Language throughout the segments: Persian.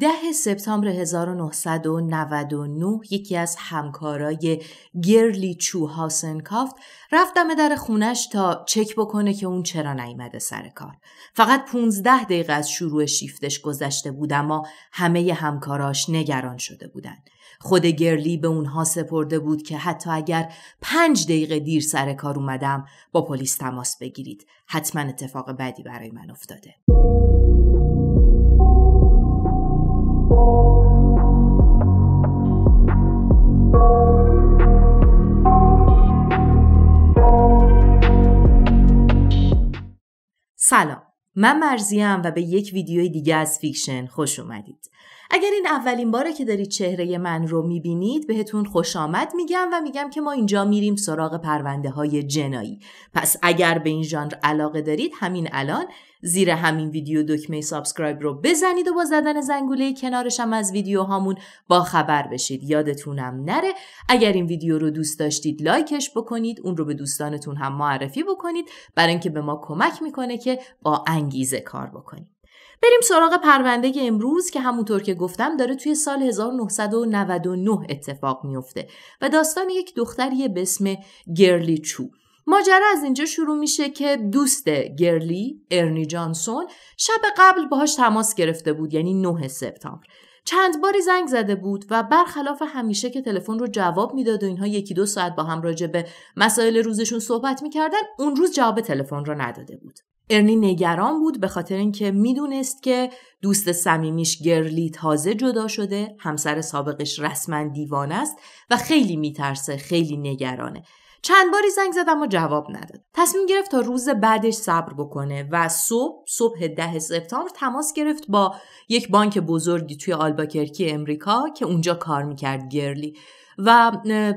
ده سپتامبر 1999 یکی از همکارای گرلی چو کافت رفت دم در خونش تا چک بکنه که اون چرا نیمده سر کار. فقط 15 دقیقه از شروع شیفتش گذشته بود اما همه همکاراش نگران شده بودند. خود گرلی به اونها سپرده بود که حتی اگر پنج دقیقه دیر سر کار اومدم با پلیس تماس بگیرید. حتما اتفاق بدی برای من افتاده. سلام من مرزیم و به یک ویدیوی دیگه از فیکشن خوش اومدید اگر این اولین باره که دارید چهره من رو میبینید بهتون خوش آمد میگم و میگم که ما اینجا میریم سراغ پرونده های جنایی پس اگر به این ژانر علاقه دارید همین الان زیر همین ویدیو دکمه سابسکرایب رو بزنید و با زدن زنگوله کنارش هم از ویدیوهامون با خبر بشید یادتونم نره اگر این ویدیو رو دوست داشتید لایکش بکنید اون رو به دوستانتون هم معرفی بکنید برای اینکه به ما کمک میکنه که با انگیزه کار بکنید بریم سراغ پرونده امروز که همونطور که گفتم داره توی سال 1999 اتفاق میفته و داستان یک دختری به اسم گرلی چو ماجرا از اینجا شروع میشه که دوست گرلی ارنی جانسون شب قبل باهاش تماس گرفته بود یعنی 9 سپتامبر چند باری زنگ زده بود و برخلاف همیشه که تلفن رو جواب میداد و اینها یکی دو ساعت با هم راجع به مسائل روزشون صحبت میکردن اون روز جواب تلفن رو نداده بود ارنی نگران بود به خاطر اینکه میدونست که دوست صمیمیش گرلی تازه جدا شده همسر سابقش رسما دیوانه است و خیلی میترسه خیلی نگرانه چند باری زنگ زد اما جواب نداد تصمیم گرفت تا روز بعدش صبر بکنه و صبح صبح ده سپتامبر تماس گرفت با یک بانک بزرگی توی آلباکرکی امریکا که اونجا کار میکرد گرلی و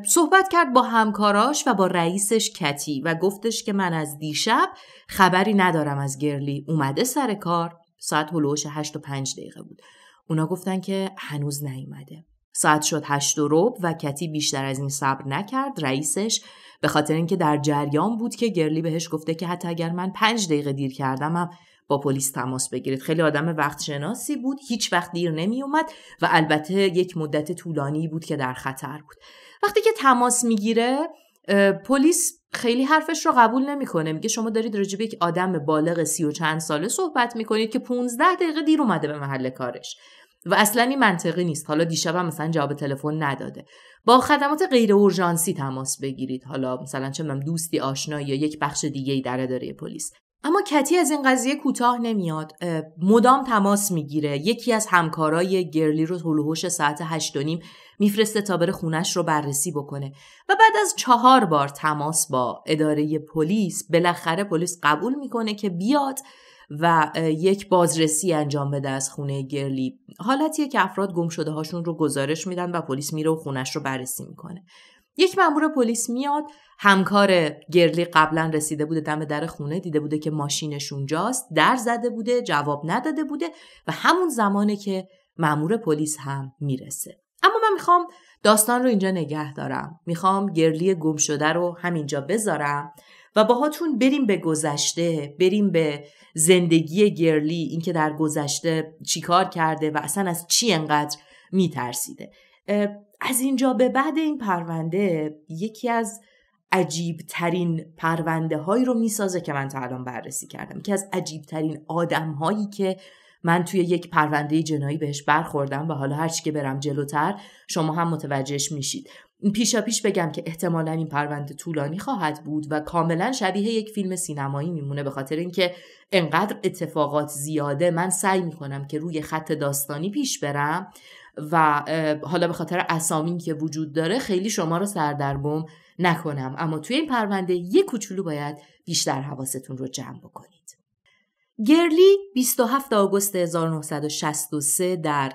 صحبت کرد با همکاراش و با رئیسش کتی و گفتش که من از دیشب خبری ندارم از گرلی اومده سر کار ساعت هلوش هشت و پنج دقیقه بود اونا گفتن که هنوز نیومده ساعت شد هشت و روب و کتی بیشتر از این صبر نکرد رئیسش به خاطر اینکه در جریان بود که گرلی بهش گفته که حتی اگر من پنج دقیقه دیر کردم هم با پلیس تماس بگیرید خیلی آدم وقت شناسی بود هیچ وقت دیر نمی اومد و البته یک مدت طولانی بود که در خطر بود وقتی که تماس میگیره پلیس خیلی حرفش رو قبول نمیکنه میگه شما دارید راجب یک آدم بالغ سی و چند ساله صحبت میکنید که 15 دقیقه دیر اومده به محل کارش و اصلا این منطقی نیست حالا دیشب مثلا جواب تلفن نداده با خدمات غیر اورژانسی تماس بگیرید حالا مثلا چه دوستی آشنایی یا یک بخش دیگه ای در اداره پلیس اما کتی از این قضیه کوتاه نمیاد مدام تماس میگیره یکی از همکارای گرلی رو هلوهوش ساعت هشت میفرسته تا بره خونش رو بررسی بکنه و بعد از چهار بار تماس با اداره پلیس بالاخره پلیس قبول میکنه که بیاد و یک بازرسی انجام بده از خونه گرلی حالتیه که افراد گم شده هاشون رو گزارش میدن و پلیس میره و خونش رو بررسی میکنه یک مامور پلیس میاد همکار گرلی قبلا رسیده بوده دم در خونه دیده بوده که ماشینش اونجاست در زده بوده جواب نداده بوده و همون زمانه که مامور پلیس هم میرسه اما من میخوام داستان رو اینجا نگه دارم میخوام گرلی گم شده رو همینجا بذارم و باهاتون بریم به گذشته بریم به زندگی گرلی اینکه در گذشته چیکار کرده و اصلا از چی انقدر میترسیده از اینجا به بعد این پرونده یکی از عجیب ترین پرونده هایی رو میسازه که من تا الان بررسی کردم یکی از عجیب ترین آدم هایی که من توی یک پرونده جنایی بهش برخوردم و حالا هرچی که برم جلوتر شما هم متوجهش میشید پیشا پیش بگم که احتمالا این پرونده طولانی خواهد بود و کاملا شبیه یک فیلم سینمایی میمونه به خاطر اینکه انقدر اتفاقات زیاده من سعی میکنم که روی خط داستانی پیش برم و حالا به خاطر اسامی که وجود داره خیلی شما رو سردرگم نکنم اما توی این پرونده یک کوچولو باید بیشتر حواستون رو جمع بکنید گرلی 27 آگوست 1963 در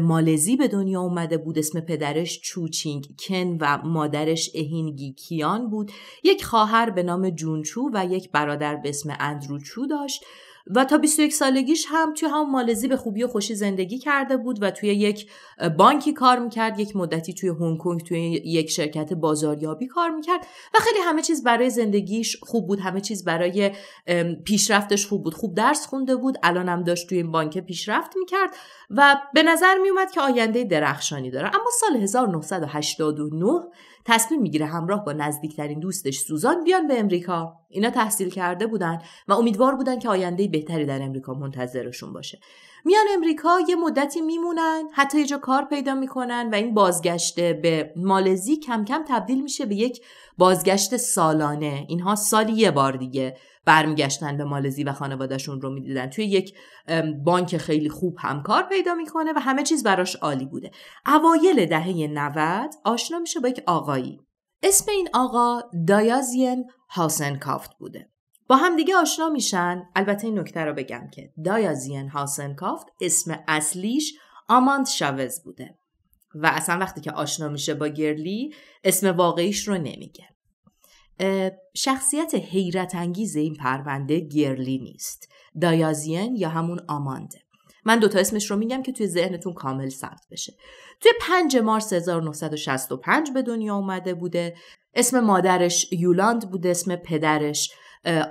مالزی به دنیا اومده بود اسم پدرش چوچینگ کن و مادرش اهینگی کیان بود یک خواهر به نام جونچو و یک برادر به اسم اندروچو داشت و تا 21 سالگیش هم توی هم مالزی به خوبی و خوشی زندگی کرده بود و توی یک بانکی کار میکرد یک مدتی توی هنگ کنگ توی یک شرکت بازاریابی کار میکرد و خیلی همه چیز برای زندگیش خوب بود همه چیز برای پیشرفتش خوب بود خوب درس خونده بود الان هم داشت توی این بانک پیشرفت میکرد و به نظر میومد که آینده درخشانی داره اما سال 1989 تصمیم میگیره همراه با نزدیکترین دوستش سوزان بیان به امریکا اینا تحصیل کرده بودن و امیدوار بودن که آینده بهتری در امریکا منتظرشون باشه میان امریکا یه مدتی میمونن حتی یه جا کار پیدا میکنن و این بازگشت به مالزی کم کم تبدیل میشه به یک بازگشت سالانه اینها سالی یه بار دیگه برمیگشتن به مالزی و خانوادهشون رو میدیدن توی یک بانک خیلی خوب همکار پیدا میکنه و همه چیز براش عالی بوده اوایل دهه 90 آشنا میشه با یک آقایی اسم این آقا دایازین کافت بوده با هم دیگه آشنا میشن البته این نکته رو بگم که دایازین کافت اسم اصلیش آماند شاوز بوده و اصلا وقتی که آشنا میشه با گرلی اسم واقعیش رو نمیگه شخصیت حیرت انگیز این پرونده گرلی نیست دایازین یا همون آمانده من دوتا اسمش رو میگم که توی ذهنتون کامل ثبت بشه توی 5 مارس 1965 به دنیا اومده بوده اسم مادرش یولاند بود اسم پدرش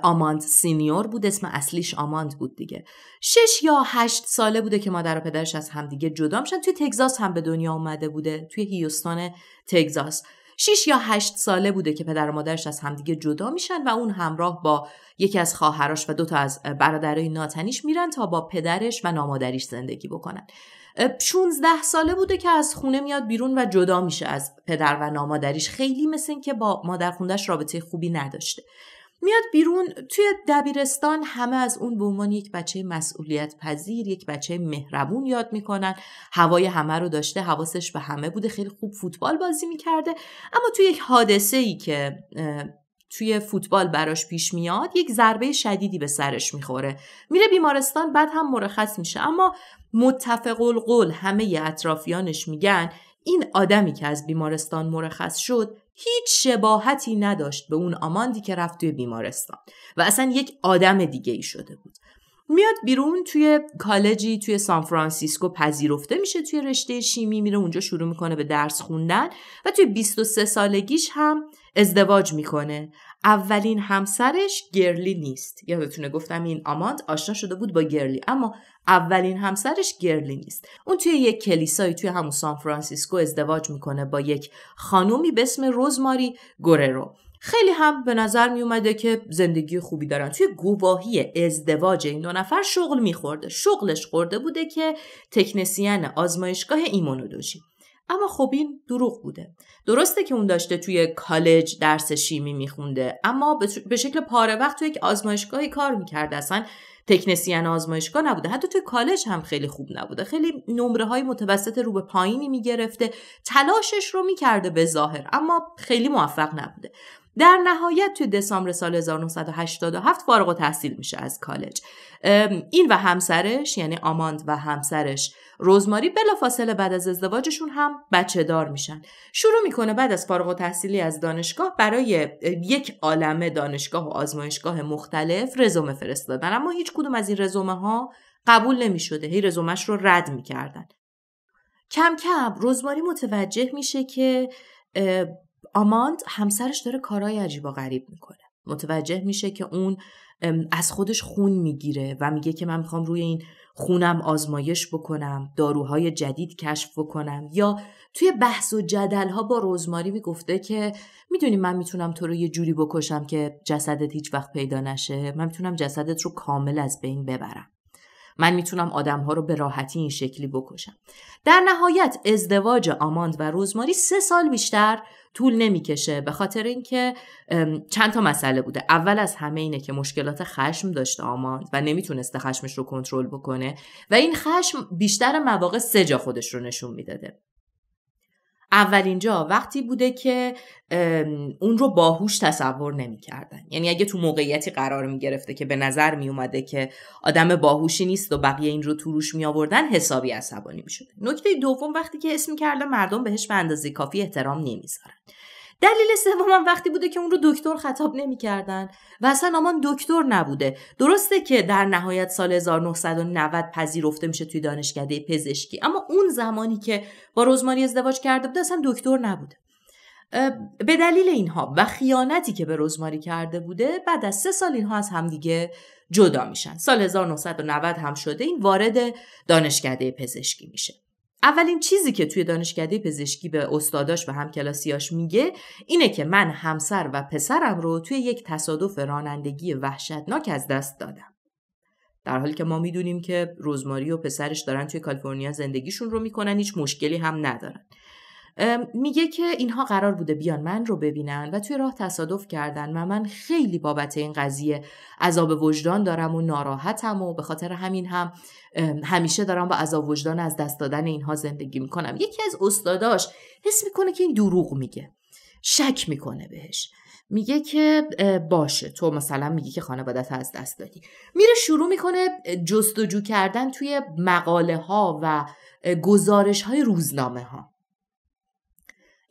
آماند سینیور بود اسم اصلیش آماند بود دیگه شش یا هشت ساله بوده که مادر و پدرش از همدیگه جدا میشن توی تگزاس هم به دنیا اومده بوده توی هیوستان تگزاس شیش یا هشت ساله بوده که پدر و مادرش از همدیگه جدا میشن و اون همراه با یکی از خواهراش و دوتا از برادرای ناتنیش میرن تا با پدرش و نامادریش زندگی بکنن 16 ساله بوده که از خونه میاد بیرون و جدا میشه از پدر و نامادریش خیلی مثل این که با مادر خوندش رابطه خوبی نداشته میاد بیرون توی دبیرستان همه از اون به عنوان یک بچه مسئولیت پذیر یک بچه مهربون یاد میکنن هوای همه رو داشته حواسش به همه بوده خیلی خوب فوتبال بازی میکرده اما توی یک حادثه ای که توی فوتبال براش پیش میاد یک ضربه شدیدی به سرش میخوره میره بیمارستان بعد هم مرخص میشه اما متفق قول همه اطرافیانش میگن این آدمی که از بیمارستان مرخص شد هیچ شباهتی نداشت به اون آماندی که رفت توی بیمارستان و اصلا یک آدم دیگه ای شده بود میاد بیرون توی کالجی توی سان فرانسیسکو پذیرفته میشه توی رشته شیمی میره اونجا شروع میکنه به درس خوندن و توی 23 سالگیش هم ازدواج میکنه اولین همسرش گرلی نیست یادتونه گفتم این آماند آشنا شده بود با گرلی اما اولین همسرش گرلی نیست اون توی یک کلیسایی توی همون سان فرانسیسکو ازدواج میکنه با یک خانومی به اسم روزماری گوررو خیلی هم به نظر می اومده که زندگی خوبی دارن توی گواهی ازدواج این دو نفر شغل میخورده شغلش خورده بوده که تکنسین آزمایشگاه ایمونولوژی اما خب این دروغ بوده درسته که اون داشته توی کالج درس شیمی میخونده اما به شکل پاره وقت توی یک آزمایشگاهی کار میکرده اصلا تکنسیان آزمایشگاه نبوده حتی توی کالج هم خیلی خوب نبوده خیلی نمره های متوسط رو به پایینی میگرفته تلاشش رو میکرده به ظاهر اما خیلی موفق نبوده در نهایت توی دسامبر سال 1987 فارغ و تحصیل میشه از کالج این و همسرش یعنی آماند و همسرش رزماری بلافاصله بعد از ازدواجشون هم بچه دار میشن شروع میکنه بعد از فارغ و تحصیلی از دانشگاه برای یک عالمه دانشگاه و آزمایشگاه مختلف رزومه فرستادن اما هیچ کدوم از این رزومه ها قبول نمیشده هی رزومش رو رد میکردن کم کم رزماری متوجه میشه که آماند همسرش داره کارهای عجیب و غریب میکنه متوجه میشه که اون از خودش خون میگیره و میگه که من میخوام روی این خونم آزمایش بکنم داروهای جدید کشف بکنم یا توی بحث و جدل ها با روزماری میگفته که میدونی من میتونم تو رو یه جوری بکشم که جسدت هیچ وقت پیدا نشه من میتونم جسدت رو کامل از بین ببرم من میتونم ها رو به راحتی این شکلی بکشم در نهایت ازدواج آماند و روزماری سه سال بیشتر طول نمیکشه به خاطر اینکه چند تا مسئله بوده اول از همه اینه که مشکلات خشم داشته آماند و نمیتونسته خشمش رو کنترل بکنه و این خشم بیشتر مواقع سه جا خودش رو نشون میداده اولین جا وقتی بوده که اون رو باهوش تصور نمیکردن یعنی اگه تو موقعیتی قرار گرفته که به نظر اومده که آدم باهوشی نیست و بقیه این رو تو روش می آوردن حسابی عصبانی میشده نکته دوم وقتی که اسم کرده مردم بهش به اندازه کافی احترام نمیذارن دلیل هم وقتی بوده که اون رو دکتر خطاب نمیکردن و اصلا آمان دکتر نبوده درسته که در نهایت سال 1990 پذیرفته میشه توی دانشکده پزشکی اما اون زمانی که با رزماری ازدواج کرده بوده اصلا دکتر نبوده به دلیل اینها و خیانتی که به رزماری کرده بوده بعد از سه سال اینها از همدیگه جدا میشن سال 1990 هم شده این وارد دانشکده پزشکی میشه اولین چیزی که توی دانشکده پزشکی به استاداش و همکلاسیاش میگه اینه که من همسر و پسرم رو توی یک تصادف رانندگی وحشتناک از دست دادم. در حالی که ما میدونیم که روزماری و پسرش دارن توی کالیفرنیا زندگیشون رو میکنن هیچ مشکلی هم ندارن. میگه که اینها قرار بوده بیان من رو ببینن و توی راه تصادف کردن و من خیلی بابت این قضیه عذاب وجدان دارم و ناراحتم و به خاطر همین هم همیشه دارم با عذاب وجدان از دست دادن اینها زندگی میکنم یکی از استاداش حس میکنه که این دروغ میگه شک میکنه بهش میگه که باشه تو مثلا میگی که خانوادت از دست دادی میره شروع میکنه جستجو کردن توی مقاله ها و گزارش های روزنامه ها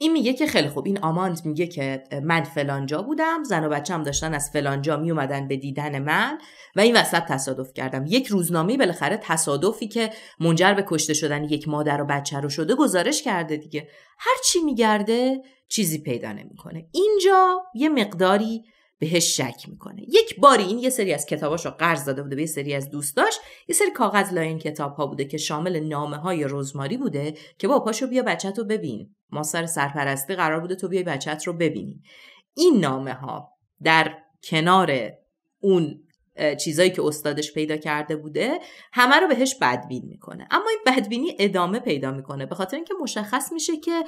این میگه که خیلی خوب این آماند میگه که من فلانجا بودم زن و هم داشتن از فلانجا میومدن به دیدن من و این وسط تصادف کردم یک روزنامه بالاخره تصادفی که منجر به کشته شدن یک مادر و بچه رو شده گزارش کرده دیگه هر چی میگرده چیزی پیدا نمیکنه اینجا یه مقداری بهش شک میکنه یک باری این یه سری از کتاباش رو قرض داده بوده به یه سری از دوستاش یه سری کاغذ لاین این کتاب ها بوده که شامل نامه های رزماری بوده که با پاشو بیا بچت رو ببین ما سر سرپرستی قرار بوده تو بیای بچت رو ببینی این نامه ها در کنار اون چیزایی که استادش پیدا کرده بوده همه رو بهش بدبین میکنه اما این بدبینی ادامه پیدا میکنه به خاطر اینکه مشخص میشه که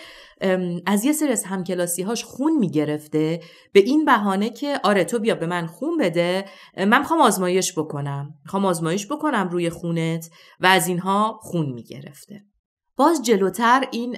از یه سری از همکلاسیهاش خون میگرفته به این بهانه که آره تو بیا به من خون بده من میخوام آزمایش بکنم میخوام آزمایش بکنم روی خونت و از اینها خون میگرفته باز جلوتر این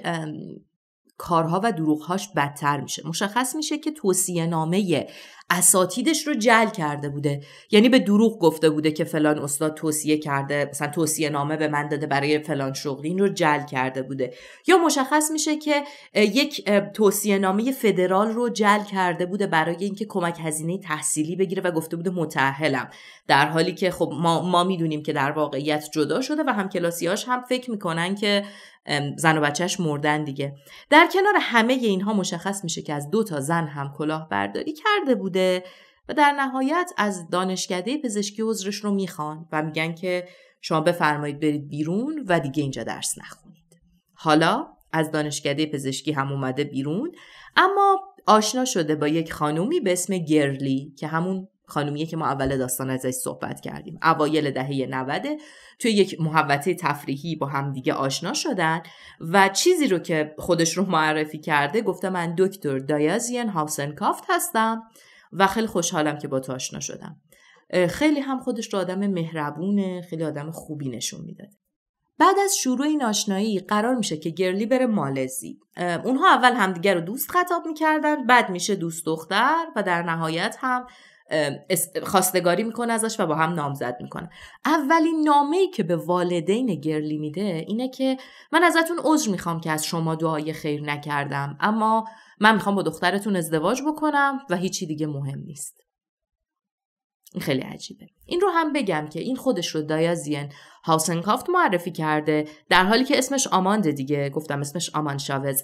کارها و دروغهاش بدتر میشه مشخص میشه که توصیه نامه اساتیدش رو جل کرده بوده یعنی به دروغ گفته بوده که فلان استاد توصیه کرده مثلا توصیه نامه به من داده برای فلان شغل این رو جل کرده بوده یا مشخص میشه که یک توصیه نامه فدرال رو جل کرده بوده برای اینکه کمک هزینه تحصیلی بگیره و گفته بوده متعهلم در حالی که خب ما, ما میدونیم که در واقعیت جدا شده و هم کلاسیاش هم فکر میکنن که زن و بچهش مردن دیگه در کنار همه اینها مشخص میشه که از دو تا زن هم کلاهبرداری کرده بوده و در نهایت از دانشکده پزشکی عذرش رو میخوان و میگن که شما بفرمایید برید بیرون و دیگه اینجا درس نخونید حالا از دانشکده پزشکی هم اومده بیرون اما آشنا شده با یک خانومی به اسم گرلی که همون خانومیه که ما اول داستان ازش صحبت کردیم اوایل دهه 90 توی یک محوطه تفریحی با دیگه آشنا شدن و چیزی رو که خودش رو معرفی کرده گفته من دکتر دایازین کافت هستم و خیلی خوشحالم که با تو آشنا شدم خیلی هم خودش رو آدم مهربونه خیلی آدم خوبی نشون میداد بعد از شروع این آشنایی قرار میشه که گرلی بره مالزی اونها اول همدیگر رو دوست خطاب میکردن بعد میشه دوست دختر و در نهایت هم خواستگاری میکنه ازش و با هم نامزد میکنه اولین نامه ای که به والدین گرلی میده اینه که من ازتون عذر میخوام که از شما دعای خیر نکردم اما من میخوام با دخترتون ازدواج بکنم و هیچی دیگه مهم نیست این خیلی عجیبه این رو هم بگم که این خودش رو دایازین هاوسنکافت معرفی کرده در حالی که اسمش آمانده دیگه گفتم اسمش آمان شاوز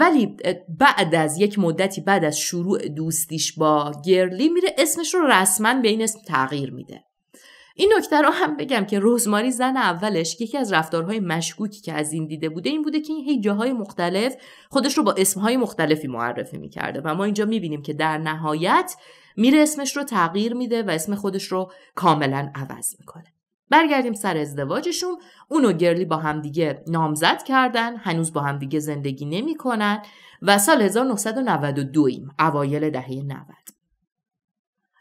ولی بعد از یک مدتی بعد از شروع دوستیش با گرلی میره اسمش رو رسما به این اسم تغییر میده این نکته رو هم بگم که روزماری زن اولش یکی از رفتارهای مشکوکی که از این دیده بوده این بوده که این هی جاهای مختلف خودش رو با اسمهای مختلفی معرفی میکرده و ما اینجا میبینیم که در نهایت میره اسمش رو تغییر میده و اسم خودش رو کاملا عوض میکنه برگردیم سر ازدواجشون اونو گرلی با هم دیگه نامزد کردن هنوز با هم دیگه زندگی نمیکنن و سال 1992 اوایل دهه 90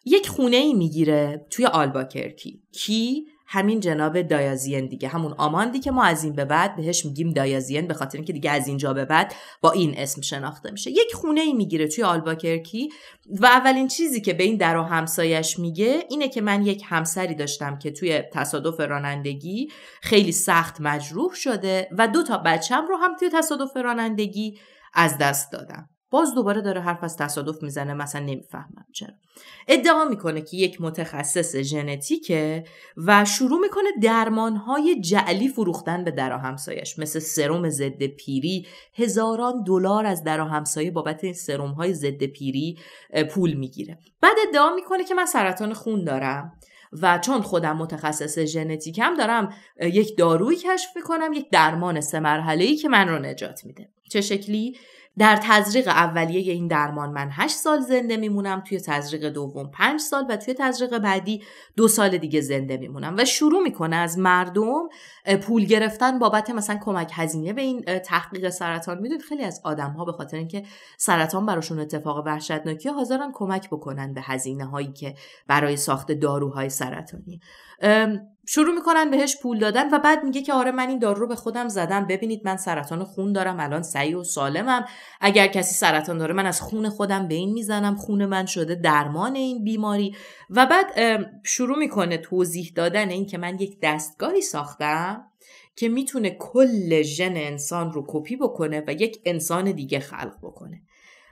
یک خونه ای میگیره توی آلباکرکی کی همین جناب دایازین دیگه همون آماندی که ما از این به بعد بهش میگیم دایازین به خاطر اینکه دیگه از اینجا به بعد با این اسم شناخته میشه یک خونه ای میگیره توی آلباکرکی و اولین چیزی که به این در و همسایش میگه اینه که من یک همسری داشتم که توی تصادف رانندگی خیلی سخت مجروح شده و دو تا بچم رو هم توی تصادف رانندگی از دست دادم باز دوباره داره حرف از تصادف میزنه مثلا نمیفهمم چرا ادعا میکنه که یک متخصص ژنتیکه و شروع میکنه درمانهای جعلی فروختن به درا همسایش مثل سرم ضد پیری هزاران دلار از درا همسایه بابت این سرم های ضد پیری پول میگیره بعد ادعا میکنه که من سرطان خون دارم و چون خودم متخصص ژنتیکم دارم یک دارویی کشف میکنم یک درمان سه مرحله ای که من رو نجات میده چه شکلی در تزریق اولیه این درمان من 8 سال زنده میمونم توی تزریق دوم 5 سال و توی تزریق بعدی دو سال دیگه زنده میمونم و شروع میکنه از مردم پول گرفتن بابت مثلا کمک هزینه به این تحقیق سرطان میدون خیلی از آدم ها به خاطر اینکه سرطان براشون اتفاق وحشتناکی حاضرن کمک بکنن به هزینه هایی که برای ساخت داروهای سرطانی شروع میکنن بهش پول دادن و بعد میگه که آره من این دارو رو به خودم زدم ببینید من سرطان خون دارم الان سعی و سالمم اگر کسی سرطان داره من از خون خودم به این میزنم خون من شده درمان این بیماری و بعد شروع میکنه توضیح دادن این که من یک دستگاهی ساختم که میتونه کل ژن انسان رو کپی بکنه و یک انسان دیگه خلق بکنه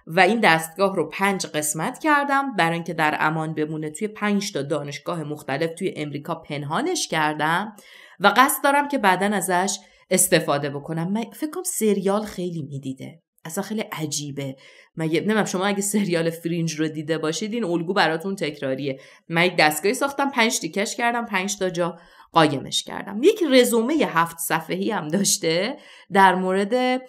و این دستگاه رو پنج قسمت کردم برای اینکه در امان بمونه توی پنج تا دانشگاه مختلف توی امریکا پنهانش کردم و قصد دارم که بعدا ازش استفاده بکنم من فکر کنم سریال خیلی میدیده اصلا خیلی عجیبه مگه شما اگه سریال فرینج رو دیده باشید این الگو براتون تکراریه من یک دستگاهی ساختم پنج تیکش کردم پنج تا جا قایمش کردم یک رزومه هفت صفحه‌ای هم داشته در مورد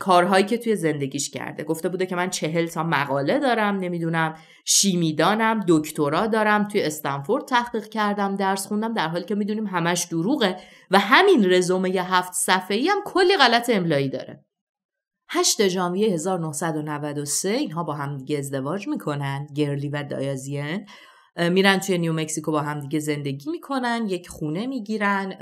کارهایی که توی زندگیش کرده گفته بوده که من چهل تا مقاله دارم نمیدونم شیمیدانم دکترا دارم توی استنفورد تحقیق کردم درس خوندم در حالی که میدونیم همش دروغه و همین رزومه هفت صفحه‌ای هم کلی غلط املایی داره 8 ژانویه 1993 اینها با هم دیگه ازدواج میکنن گرلی و دایازین میرن توی نیو مکسیکو با هم دیگه زندگی میکنن یک خونه میگیرن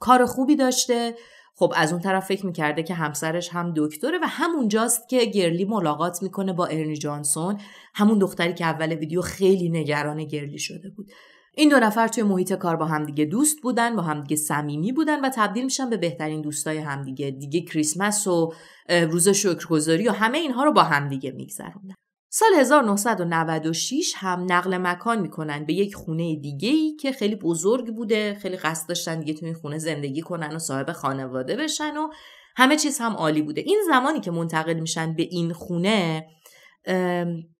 کار خوبی داشته خب از اون طرف فکر میکرده که همسرش هم دکتره و همونجاست که گرلی ملاقات میکنه با ارنی جانسون همون دختری که اول ویدیو خیلی نگران گرلی شده بود این دو نفر توی محیط کار با همدیگه دوست بودن با همدیگه صمیمی بودن و تبدیل میشن به بهترین دوستای همدیگه دیگه کریسمس و روز شکرگزاری و همه اینها رو با همدیگه میگذروندن سال 1996 هم نقل مکان میکنن به یک خونه دیگه ای که خیلی بزرگ بوده خیلی قصد داشتن دیگه تو این خونه زندگی کنن و صاحب خانواده بشن و همه چیز هم عالی بوده این زمانی که منتقل میشن به این خونه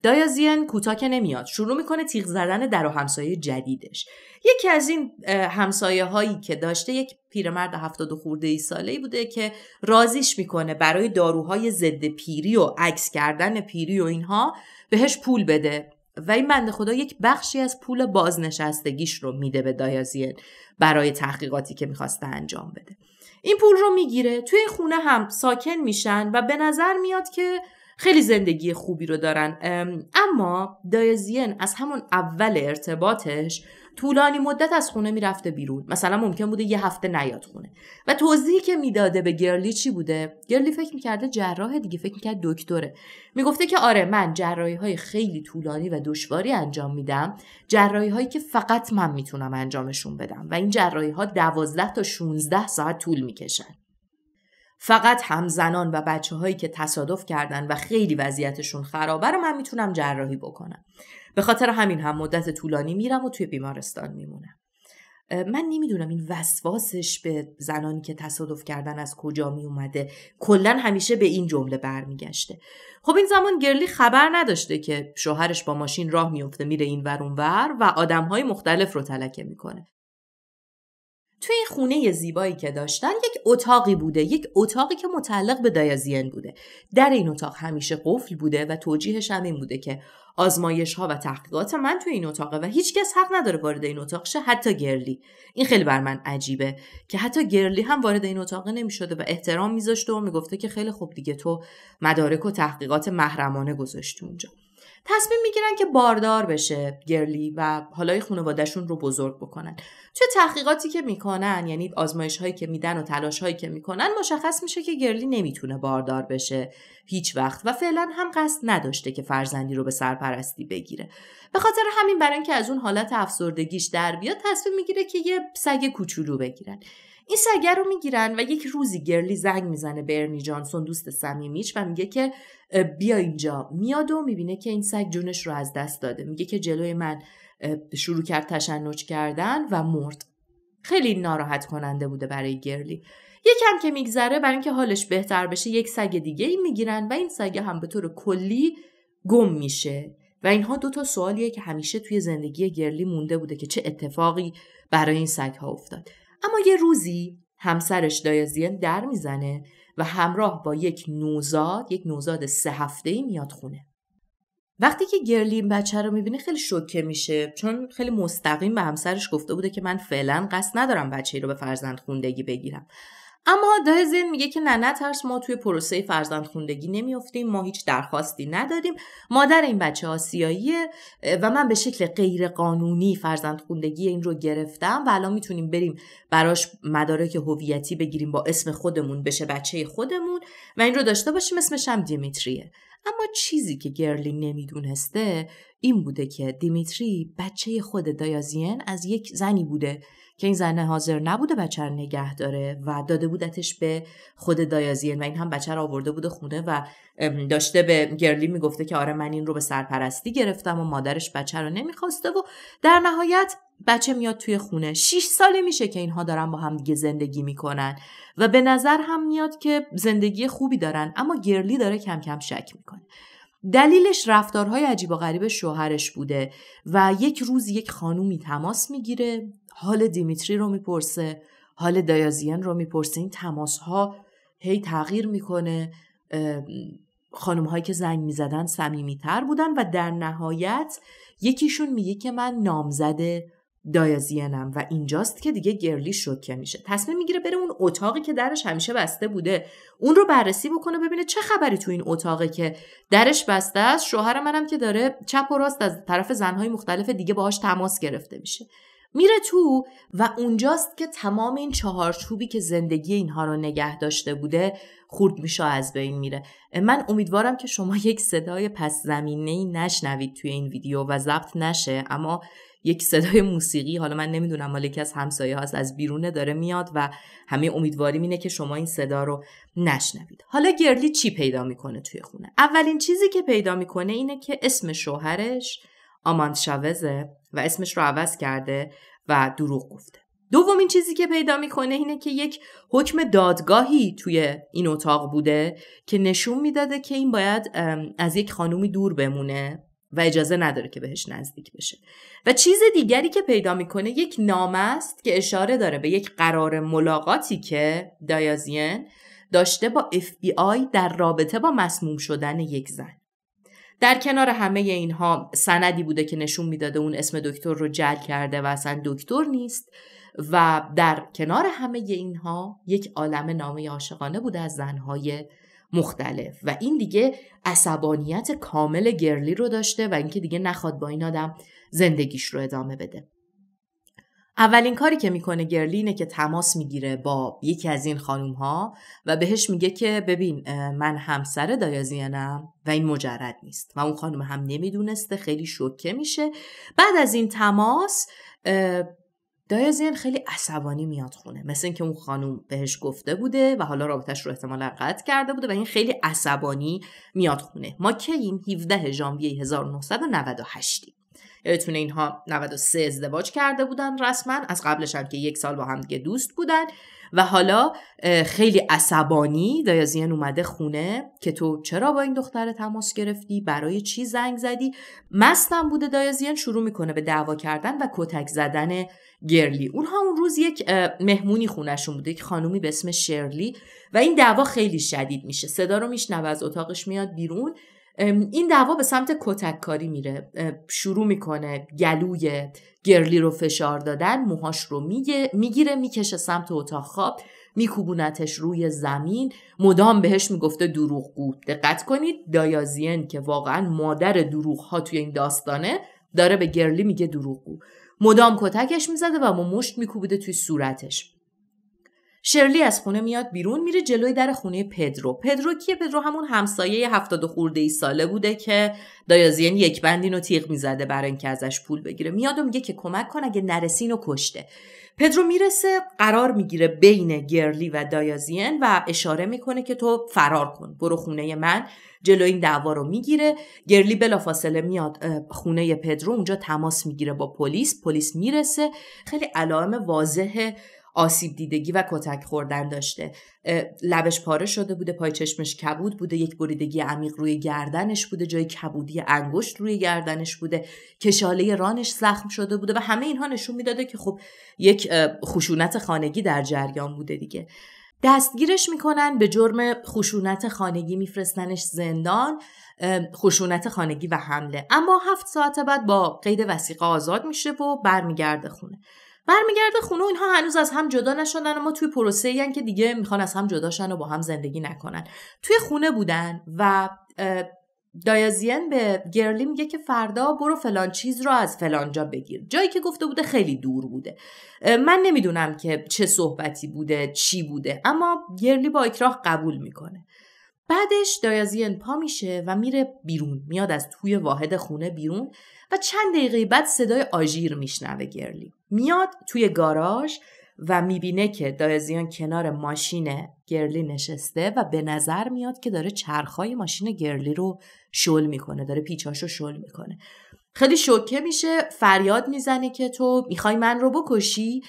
دایازین کوتاه که نمیاد شروع میکنه تیغ زدن در و همسایه جدیدش یکی از این همسایه هایی که داشته یک پیرمرد هفتاد و خورده ای ساله بوده که رازیش میکنه برای داروهای ضد پیری و عکس کردن پیری و اینها بهش پول بده و این بند خدا یک بخشی از پول بازنشستگیش رو میده به دایازین برای تحقیقاتی که میخواسته انجام بده این پول رو میگیره توی خونه هم ساکن میشن و به نظر میاد که خیلی زندگی خوبی رو دارن اما دایزین از همون اول ارتباطش طولانی مدت از خونه میرفته بیرون مثلا ممکن بوده یه هفته نیاد خونه و توضیحی که میداده به گرلی چی بوده گرلی فکر میکرده جراح دیگه فکر میکرد دکتره میگفته که آره من جراحی های خیلی طولانی و دشواری انجام میدم جراحی هایی که فقط من میتونم انجامشون بدم و این جراحی ها 12 تا 16 ساعت طول میکشن فقط هم زنان و بچه هایی که تصادف کردن و خیلی وضعیتشون خرابه رو من میتونم جراحی بکنم به خاطر همین هم مدت طولانی میرم و توی بیمارستان میمونم من نمیدونم این وسواسش به زنانی که تصادف کردن از کجا می اومده کلا همیشه به این جمله برمیگشته خب این زمان گرلی خبر نداشته که شوهرش با ماشین راه میفته میره این ور ور و آدمهای مختلف رو تلکه میکنه توی خونه زیبایی که داشتن یک اتاقی بوده یک اتاقی که متعلق به دایازین بوده در این اتاق همیشه قفل بوده و توجیهش هم این بوده که آزمایش ها و تحقیقات من توی این اتاقه و کس حق نداره وارد این اتاق شه حتی گرلی این خیلی بر من عجیبه که حتی گرلی هم وارد این اتاقه نمیشده و احترام میذاشته و میگفته که خیلی خوب دیگه تو مدارک و تحقیقات محرمانه گذاشتی اونجا تصمیم میگیرن که باردار بشه گرلی و حالای خانوادهشون رو بزرگ بکنن چه تحقیقاتی که میکنن یعنی آزمایش هایی که میدن و تلاش هایی که میکنن مشخص میشه که گرلی نمیتونه باردار بشه هیچ وقت و فعلا هم قصد نداشته که فرزندی رو به سرپرستی بگیره به خاطر همین برای اینکه از اون حالت افسردگیش در بیاد تصمیم میگیره که یه سگ کوچولو بگیرن این سگه رو میگیرن و یک روزی گرلی زنگ میزنه به ارنی جانسون دوست صمیمیش و میگه که بیا اینجا میاد و میبینه که این سگ جونش رو از دست داده میگه که جلوی من شروع کرد تشنج کردن و مرد خیلی ناراحت کننده بوده برای گرلی یکم که میگذره برای اینکه حالش بهتر بشه یک سگ دیگه ای میگیرن و این سگ هم به طور کلی گم میشه و اینها دو تا سوالیه که همیشه توی زندگی گرلی مونده بوده که چه اتفاقی برای این سگ ها افتاد اما یه روزی همسرش دایازین در میزنه و همراه با یک نوزاد یک نوزاد سه هفته ای میاد خونه وقتی که گرلین بچه رو میبینه خیلی شوکه میشه چون خیلی مستقیم به همسرش گفته بوده که من فعلا قصد ندارم بچه ای رو به فرزند خوندگی بگیرم اما داه میگه که نه ترس ما توی پروسه خوندگی نمیافتیم ما هیچ درخواستی نداریم مادر این بچه آسیاییه و من به شکل غیر قانونی فرزندخوندگی این رو گرفتم و الان میتونیم بریم براش مدارک هویتی بگیریم با اسم خودمون بشه بچه خودمون و این رو داشته باشیم اسمش هم دیمیتریه اما چیزی که گرلی نمیدونسته این بوده که دیمیتری بچه خود دایازین از یک زنی بوده که این زن حاضر نبوده بچه رو نگه داره و داده بودتش به خود دایازین و این هم بچه رو آورده بوده خونه و داشته به گرلی میگفته که آره من این رو به سرپرستی گرفتم و مادرش بچه رو نمیخواسته و در نهایت بچه میاد توی خونه 6 ساله میشه که اینها دارن با هم دیگه زندگی میکنن و به نظر هم میاد که زندگی خوبی دارن اما گرلی داره کم کم شک میکنه دلیلش رفتارهای عجیب و غریب شوهرش بوده و یک روز یک خانومی تماس میگیره حال دیمیتری رو میپرسه حال دایازین رو میپرسه این تماس ها هی تغییر میکنه خانم هایی که زنگ میزدن صمیمیتر بودن و در نهایت یکیشون میگه که من نامزد دایازینم و اینجاست که دیگه گرلی شوکه میشه تصمیم میگیره بره اون اتاقی که درش همیشه بسته بوده اون رو بررسی بکنه ببینه چه خبری تو این اتاقه که درش بسته است شوهر منم که داره چپ و راست از طرف زنهای مختلف دیگه باهاش تماس گرفته میشه میره تو و اونجاست که تمام این چهارچوبی که زندگی اینها رو نگه داشته بوده خورد میشه از بین میره من امیدوارم که شما یک صدای پس زمینه ای نشنوید توی این ویدیو و ضبط نشه اما یک صدای موسیقی حالا من نمیدونم مال یکی از همسایه هاست از بیرونه داره میاد و همه امیدواریم اینه که شما این صدا رو نشنوید حالا گرلی چی پیدا میکنه توی خونه اولین چیزی که پیدا میکنه اینه که اسم شوهرش آماند شاوزه و اسمش رو عوض کرده و دروغ گفته دومین چیزی که پیدا میکنه اینه که یک حکم دادگاهی توی این اتاق بوده که نشون میداده که این باید از یک خانومی دور بمونه و اجازه نداره که بهش نزدیک بشه و چیز دیگری که پیدا میکنه یک نامه است که اشاره داره به یک قرار ملاقاتی که دایازین داشته با اف بی آی در رابطه با مسموم شدن یک زن در کنار همه اینها سندی بوده که نشون میداده اون اسم دکتر رو جل کرده و اصلا دکتر نیست و در کنار همه اینها یک عالم نامه عاشقانه بوده از زنهای مختلف و این دیگه عصبانیت کامل گرلی رو داشته و اینکه دیگه نخواد با این آدم زندگیش رو ادامه بده اولین کاری که میکنه گرلی اینه که تماس میگیره با یکی از این خانوم ها و بهش میگه که ببین من همسر دایازینم و این مجرد نیست و اون خانم هم نمیدونسته خیلی شوکه میشه بعد از این تماس دایازین خیلی عصبانی میاد خونه مثل اینکه اون خانوم بهش گفته بوده و حالا رابطش رو احتمالا قطع کرده بوده و این خیلی عصبانی میاد خونه ما کیم 17 ژانویه 1998 یادتونه اینها 93 ازدواج کرده بودن رسما از قبلش هم که یک سال با هم دیگه دوست بودن و حالا خیلی عصبانی دایازین اومده خونه که تو چرا با این دختر تماس گرفتی برای چی زنگ زدی مستم بوده دایازین شروع میکنه به دعوا کردن و کتک زدن گرلی اونها اون روز یک مهمونی خونشون بوده یک خانومی به اسم شرلی و این دعوا خیلی شدید میشه صدا رو میشنوه از اتاقش میاد بیرون این دعوا به سمت کتک کاری میره شروع میکنه گلوی گرلی رو فشار دادن موهاش رو میگیره میکشه سمت اتاق خواب میکوبونتش روی زمین مدام بهش میگفته دروغگو دقت کنید دایازین که واقعا مادر دروغ ها توی این داستانه داره به گرلی میگه دروغگو مدام کتکش میزده و با مشت میکوبیده توی صورتش شرلی از خونه میاد بیرون میره جلوی در خونه پدرو پدرو کیه پدرو همون همسایه هفتاد خورده ای ساله بوده که دایازین یک بندین و تیغ میزده برای اینکه ازش پول بگیره میاد و میگه که کمک کن اگه نرسین و کشته پدرو میرسه قرار میگیره بین گرلی و دایازین و اشاره میکنه که تو فرار کن برو خونه من جلو این دعوا رو میگیره گرلی بلافاصله میاد خونه پدرو اونجا تماس میگیره با پلیس پلیس میرسه خیلی علائم واضح آسیب دیدگی و کتک خوردن داشته لبش پاره شده بوده پای چشمش کبود بوده یک بریدگی عمیق روی گردنش بوده جای کبودی انگشت روی گردنش بوده کشاله رانش زخم شده بوده و همه اینها نشون میداده که خب یک خشونت خانگی در جریان بوده دیگه دستگیرش میکنن به جرم خشونت خانگی میفرستنش زندان خشونت خانگی و حمله اما هفت ساعت بعد با قید وسیقه آزاد میشه و برمیگرده خونه برمیگرده خونه اینها هنوز از هم جدا نشدن و ما توی پروسه این که دیگه میخوان از هم جداشن و با هم زندگی نکنن توی خونه بودن و دایازین به گرلی میگه که فردا برو فلان چیز رو از فلان جا بگیر جایی که گفته بوده خیلی دور بوده من نمیدونم که چه صحبتی بوده چی بوده اما گرلی با اکراه قبول میکنه بعدش دایازین پا میشه و میره بیرون میاد از توی واحد خونه بیرون و چند دقیقه بعد صدای آژیر میشنوه گرلی میاد توی گاراژ و میبینه که دایزیان کنار ماشین گرلی نشسته و به نظر میاد که داره چرخهای ماشین گرلی رو شل میکنه داره پیچاش رو شل میکنه خیلی شوکه میشه فریاد میزنه که تو میخوای من رو بکشی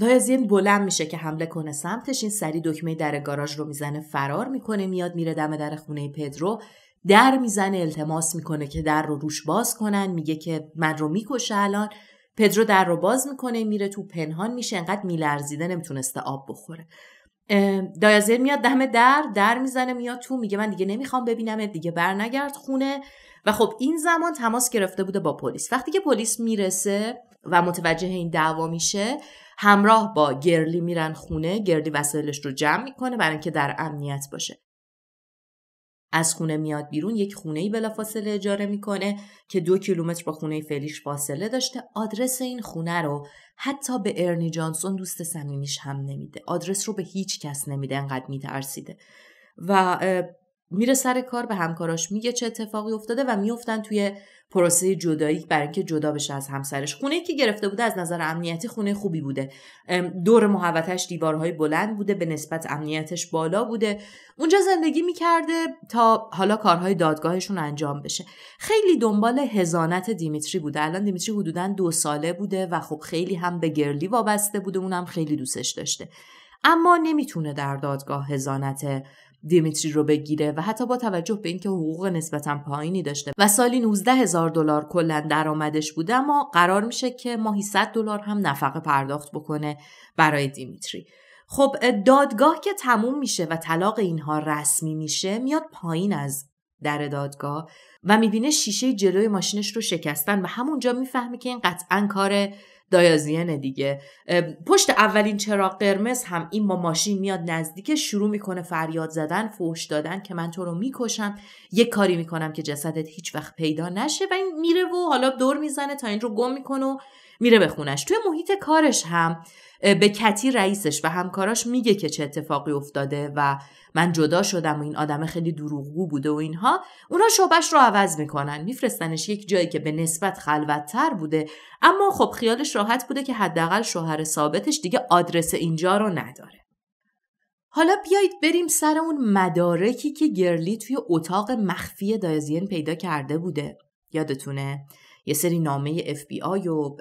دایزیان بلند میشه که حمله کنه سمتش این سری دکمه در گاراژ رو میزنه فرار میکنه میاد میره دم در خونه پدرو در میزنه التماس میکنه که در رو روش باز کنن میگه که من رو میکشه الان پدرو در رو باز میکنه میره تو پنهان میشه انقدر میلرزیده نمیتونسته آب بخوره دایازر میاد دم در در میزنه میاد تو میگه من دیگه نمیخوام ببینم دیگه برنگرد خونه و خب این زمان تماس گرفته بوده با پلیس وقتی که پلیس میرسه و متوجه این دعوا میشه همراه با گرلی میرن خونه گرلی وسایلش رو جمع میکنه برای اینکه در امنیت باشه از خونه میاد بیرون یک خونه ای بلافاصله اجاره میکنه که دو کیلومتر با خونه فعلیش فاصله داشته آدرس این خونه رو حتی به ارنی جانسون دوست صمیمیش هم نمیده آدرس رو به هیچ کس نمیده انقدر میترسیده و میره سر کار به همکاراش میگه چه اتفاقی افتاده و میفتن توی پروسه جدایی برای اینکه جدا بشه از همسرش خونه که گرفته بوده از نظر امنیتی خونه خوبی بوده دور محوتش دیوارهای بلند بوده به نسبت امنیتش بالا بوده اونجا زندگی میکرده تا حالا کارهای دادگاهشون انجام بشه خیلی دنبال هزانت دیمیتری بوده الان دیمیتری حدودا دو ساله بوده و خب خیلی هم به گرلی وابسته بوده اونم خیلی دوستش داشته اما نمیتونه در دادگاه هزانت دیمیتری رو بگیره و حتی با توجه به اینکه حقوق نسبتا پایینی داشته و سالی 19 هزار دلار کلا درآمدش بوده اما قرار میشه که ماهی 100 دلار هم نفقه پرداخت بکنه برای دیمیتری خب دادگاه که تموم میشه و طلاق اینها رسمی میشه میاد پایین از در دادگاه و میبینه شیشه جلوی ماشینش رو شکستن و همونجا میفهمه که این قطعا کار دایازین دیگه پشت اولین چراغ قرمز هم این با ماشین میاد نزدیک شروع میکنه فریاد زدن فوش دادن که من تو رو میکشم یه کاری میکنم که جسدت هیچ وقت پیدا نشه و این میره و حالا دور میزنه تا این رو گم میکنه و میره به خونش توی محیط کارش هم به کتی رئیسش و همکاراش میگه که چه اتفاقی افتاده و من جدا شدم و این آدم خیلی دروغگو بوده و اینها اونها شعبش رو عوض میکنن میفرستنش یک جایی که به نسبت خلوتتر بوده اما خب خیالش راحت بوده که حداقل شوهر ثابتش دیگه آدرس اینجا رو نداره حالا بیایید بریم سر اون مدارکی که گرلی توی اتاق مخفی دایزین پیدا کرده بوده یادتونه یه سری نامه FBI و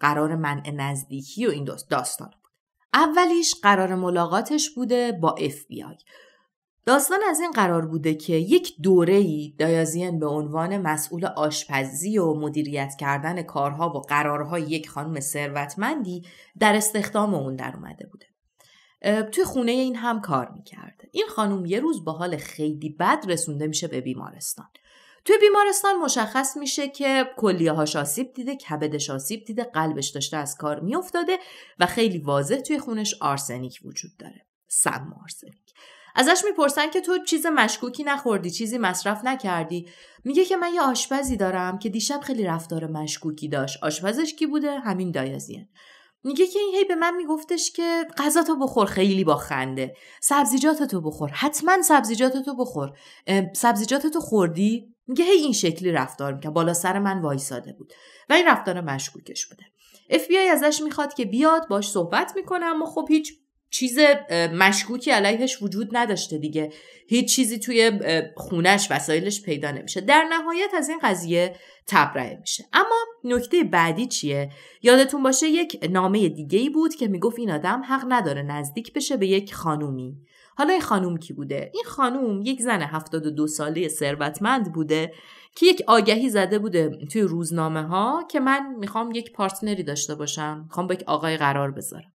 قرار منع نزدیکی و این داستان بود اولیش قرار ملاقاتش بوده با اف بی آی. داستان از این قرار بوده که یک دوره‌ای دایازین به عنوان مسئول آشپزی و مدیریت کردن کارها و قرارهای یک خانم ثروتمندی در استخدام اون در اومده بوده. توی خونه این هم کار میکرده. این خانم یه روز با حال خیلی بد رسونده میشه به بیمارستان. توی بیمارستان مشخص میشه که کلیه هاش آسیب دیده کبدش آسیب دیده قلبش داشته از کار میافتاده و خیلی واضح توی خونش آرسنیک وجود داره سم آرسنیک ازش میپرسن که تو چیز مشکوکی نخوردی چیزی مصرف نکردی میگه که من یه آشپزی دارم که دیشب خیلی رفتار مشکوکی داشت آشپزش کی بوده همین دایزین میگه که این هی به من میگفتش که غذا تو بخور خیلی با خنده سبزیجات تو بخور حتما سبزیجات تو بخور سبزیجات تو خوردی میگه هی این شکلی رفتار میکنه بالا سر من وایساده بود و این رفتار مشکوکش بوده FBI ازش میخواد که بیاد باش صحبت میکنه اما خب هیچ چیز مشکوکی علیهش وجود نداشته دیگه هیچ چیزی توی خونش وسایلش پیدا نمیشه در نهایت از این قضیه تبرئه میشه اما نکته بعدی چیه یادتون باشه یک نامه دیگه ای بود که میگفت این آدم حق نداره نزدیک بشه به یک خانومی حالا این خانوم کی بوده این خانوم یک زن 72 ساله ثروتمند بوده که یک آگهی زده بوده توی روزنامه ها که من میخوام یک پارتنری داشته باشم میخوام با یک آقای قرار بذارم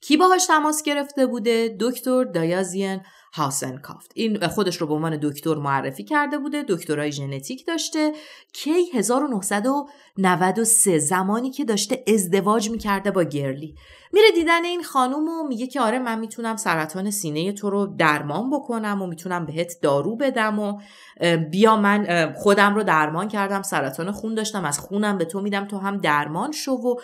کی باهاش تماس گرفته بوده دکتر دایازین هاسن این خودش رو به عنوان دکتر معرفی کرده بوده دکترای ژنتیک داشته کی 1993 زمانی که داشته ازدواج میکرده با گرلی میره دیدن این خانوم و میگه که آره من میتونم سرطان سینه تو رو درمان بکنم و میتونم بهت دارو بدم و بیا من خودم رو درمان کردم سرطان خون داشتم از خونم به تو میدم تو هم درمان شو و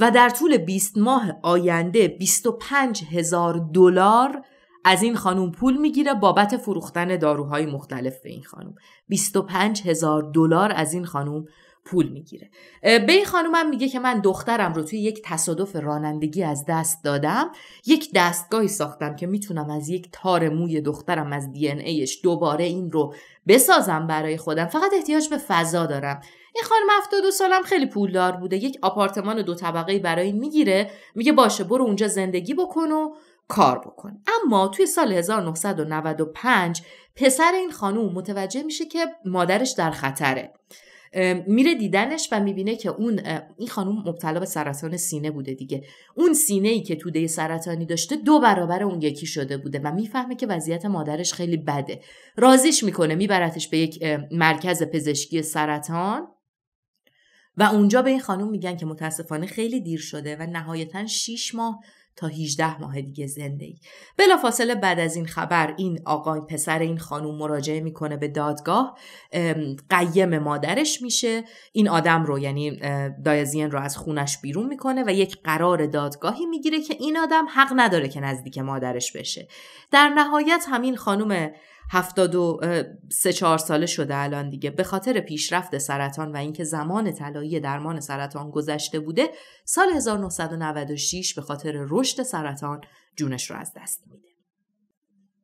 و در طول 20 ماه آینده 25 هزار دلار از این خانوم پول میگیره بابت فروختن داروهای مختلف به این خانوم 25 هزار دلار از این خانوم پول میگیره به این خانومم میگه که من دخترم رو توی یک تصادف رانندگی از دست دادم یک دستگاهی ساختم که میتونم از یک تار موی دخترم از دی ایش دوباره این رو بسازم برای خودم فقط احتیاج به فضا دارم این خانم 72 سالم خیلی پولدار بوده یک آپارتمان دو طبقه برای این میگیره میگه باشه برو اونجا زندگی بکن و کار بکن اما توی سال 1995 پسر این خانوم متوجه میشه که مادرش در خطره میره دیدنش و میبینه که اون این خانوم مبتلا به سرطان سینه بوده دیگه اون سینه ای که توده سرطانی داشته دو برابر اون یکی شده بوده و میفهمه که وضعیت مادرش خیلی بده رازیش میکنه میبرتش به یک مرکز پزشکی سرطان و اونجا به این خانوم میگن که متاسفانه خیلی دیر شده و نهایتا 6 ماه تا 18 ماه دیگه زنده ای بلافاصله بعد از این خبر این آقای پسر این خانوم مراجعه میکنه به دادگاه قیم مادرش میشه این آدم رو یعنی دایزین رو از خونش بیرون میکنه و یک قرار دادگاهی میگیره که این آدم حق نداره که نزدیک مادرش بشه در نهایت همین خانوم. هفتاد و سه چهار ساله شده الان دیگه به خاطر پیشرفت سرطان و اینکه زمان طلایی درمان سرطان گذشته بوده سال 1996 به خاطر رشد سرطان جونش رو از دست میده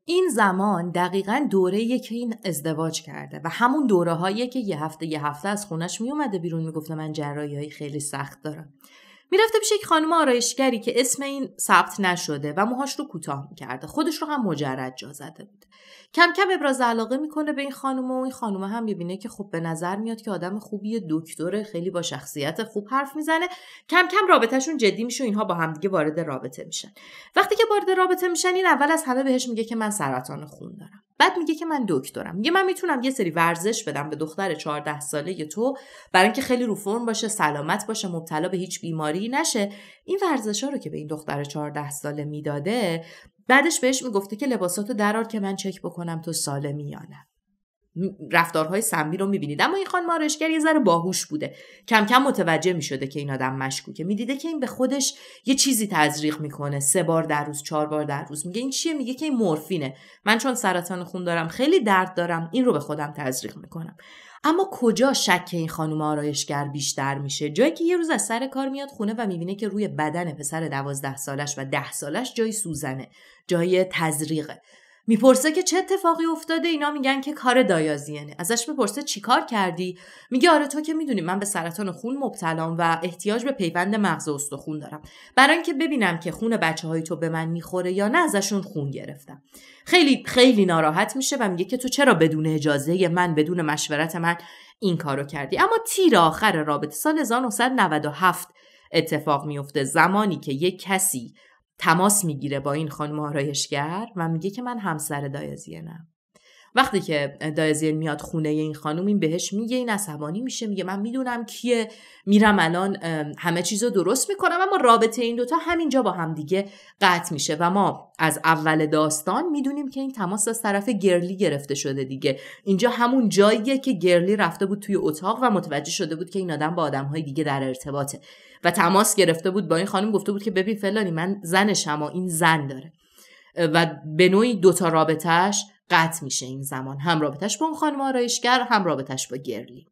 این زمان دقیقا دوره که این ازدواج کرده و همون دوره هایی که یه هفته یه هفته از خونش میومده بیرون میگفته من جراحی خیلی سخت دارم میرفته پیش یک خانم آرایشگری که اسم این ثبت نشده و موهاش رو کوتاه میکرده خودش رو هم مجرد جا زده کم کم ابراز علاقه میکنه به این خانم و این خانومه هم میبینه که خب به نظر میاد که آدم خوبی دکتره خیلی با شخصیت خوب حرف میزنه کم کم رابطهشون جدی میشه و اینها با همدیگه وارد رابطه میشن وقتی که وارد رابطه میشن این اول از همه بهش میگه که من سرطان خون دارم بعد میگه که من دکترم میگه من میتونم یه سری ورزش بدم به دختر 14 ساله ی تو برای اینکه خیلی رو فرم باشه سلامت باشه مبتلا به هیچ بیماری نشه این ورزش ها رو که به این دختر 14 ساله میداده بعدش بهش میگفته که لباساتو درار که من چک بکنم تو سالمی یا نه رفتارهای سمی رو میبینید اما این خانم آرشگر یه ذره باهوش بوده کم کم متوجه میشده که این آدم مشکوکه میدیده که این به خودش یه چیزی تزریق میکنه سه بار در روز چهار بار در روز میگه این چیه میگه که این مورفینه من چون سرطان خون دارم خیلی درد دارم این رو به خودم تزریق میکنم اما کجا شک این خانم آرایشگر بیشتر میشه جایی که یه روز از سر کار میاد خونه و میبینه که روی بدن پسر دوازده سالش و ده سالش جای سوزنه جای تزریقه میپرسه که چه اتفاقی افتاده اینا میگن که کار دایازینه ازش میپرسه چیکار کردی میگه آره تو که میدونی من به سرطان خون مبتلام و احتیاج به پیوند مغز استخون دارم برای اینکه ببینم که خون بچه های تو به من میخوره یا نه ازشون خون گرفتم خیلی خیلی ناراحت میشه و میگه که تو چرا بدون اجازه من بدون مشورت من این کارو کردی اما تیر آخر رابطه سال 1997 اتفاق میفته زمانی که یک کسی تماس میگیره با این خانم آرایشگر و میگه که من همسر دایزینم وقتی که دایزیل میاد خونه این خانم این بهش میگه این عصبانی میشه میگه من میدونم کیه میرم الان همه چیز رو درست میکنم اما رابطه این دوتا همینجا با هم دیگه قطع میشه و ما از اول داستان میدونیم که این تماس از طرف گرلی گرفته شده دیگه اینجا همون جاییه که گرلی رفته بود توی اتاق و متوجه شده بود که این آدم با های دیگه در ارتباطه و تماس گرفته بود با این خانم گفته بود که ببین فلانی من زنشم و این زن داره و به نوعی دوتا رابطهش قطع میشه این زمان هم رابطش با اون خانم آرایشگر هم رابطش با گرلی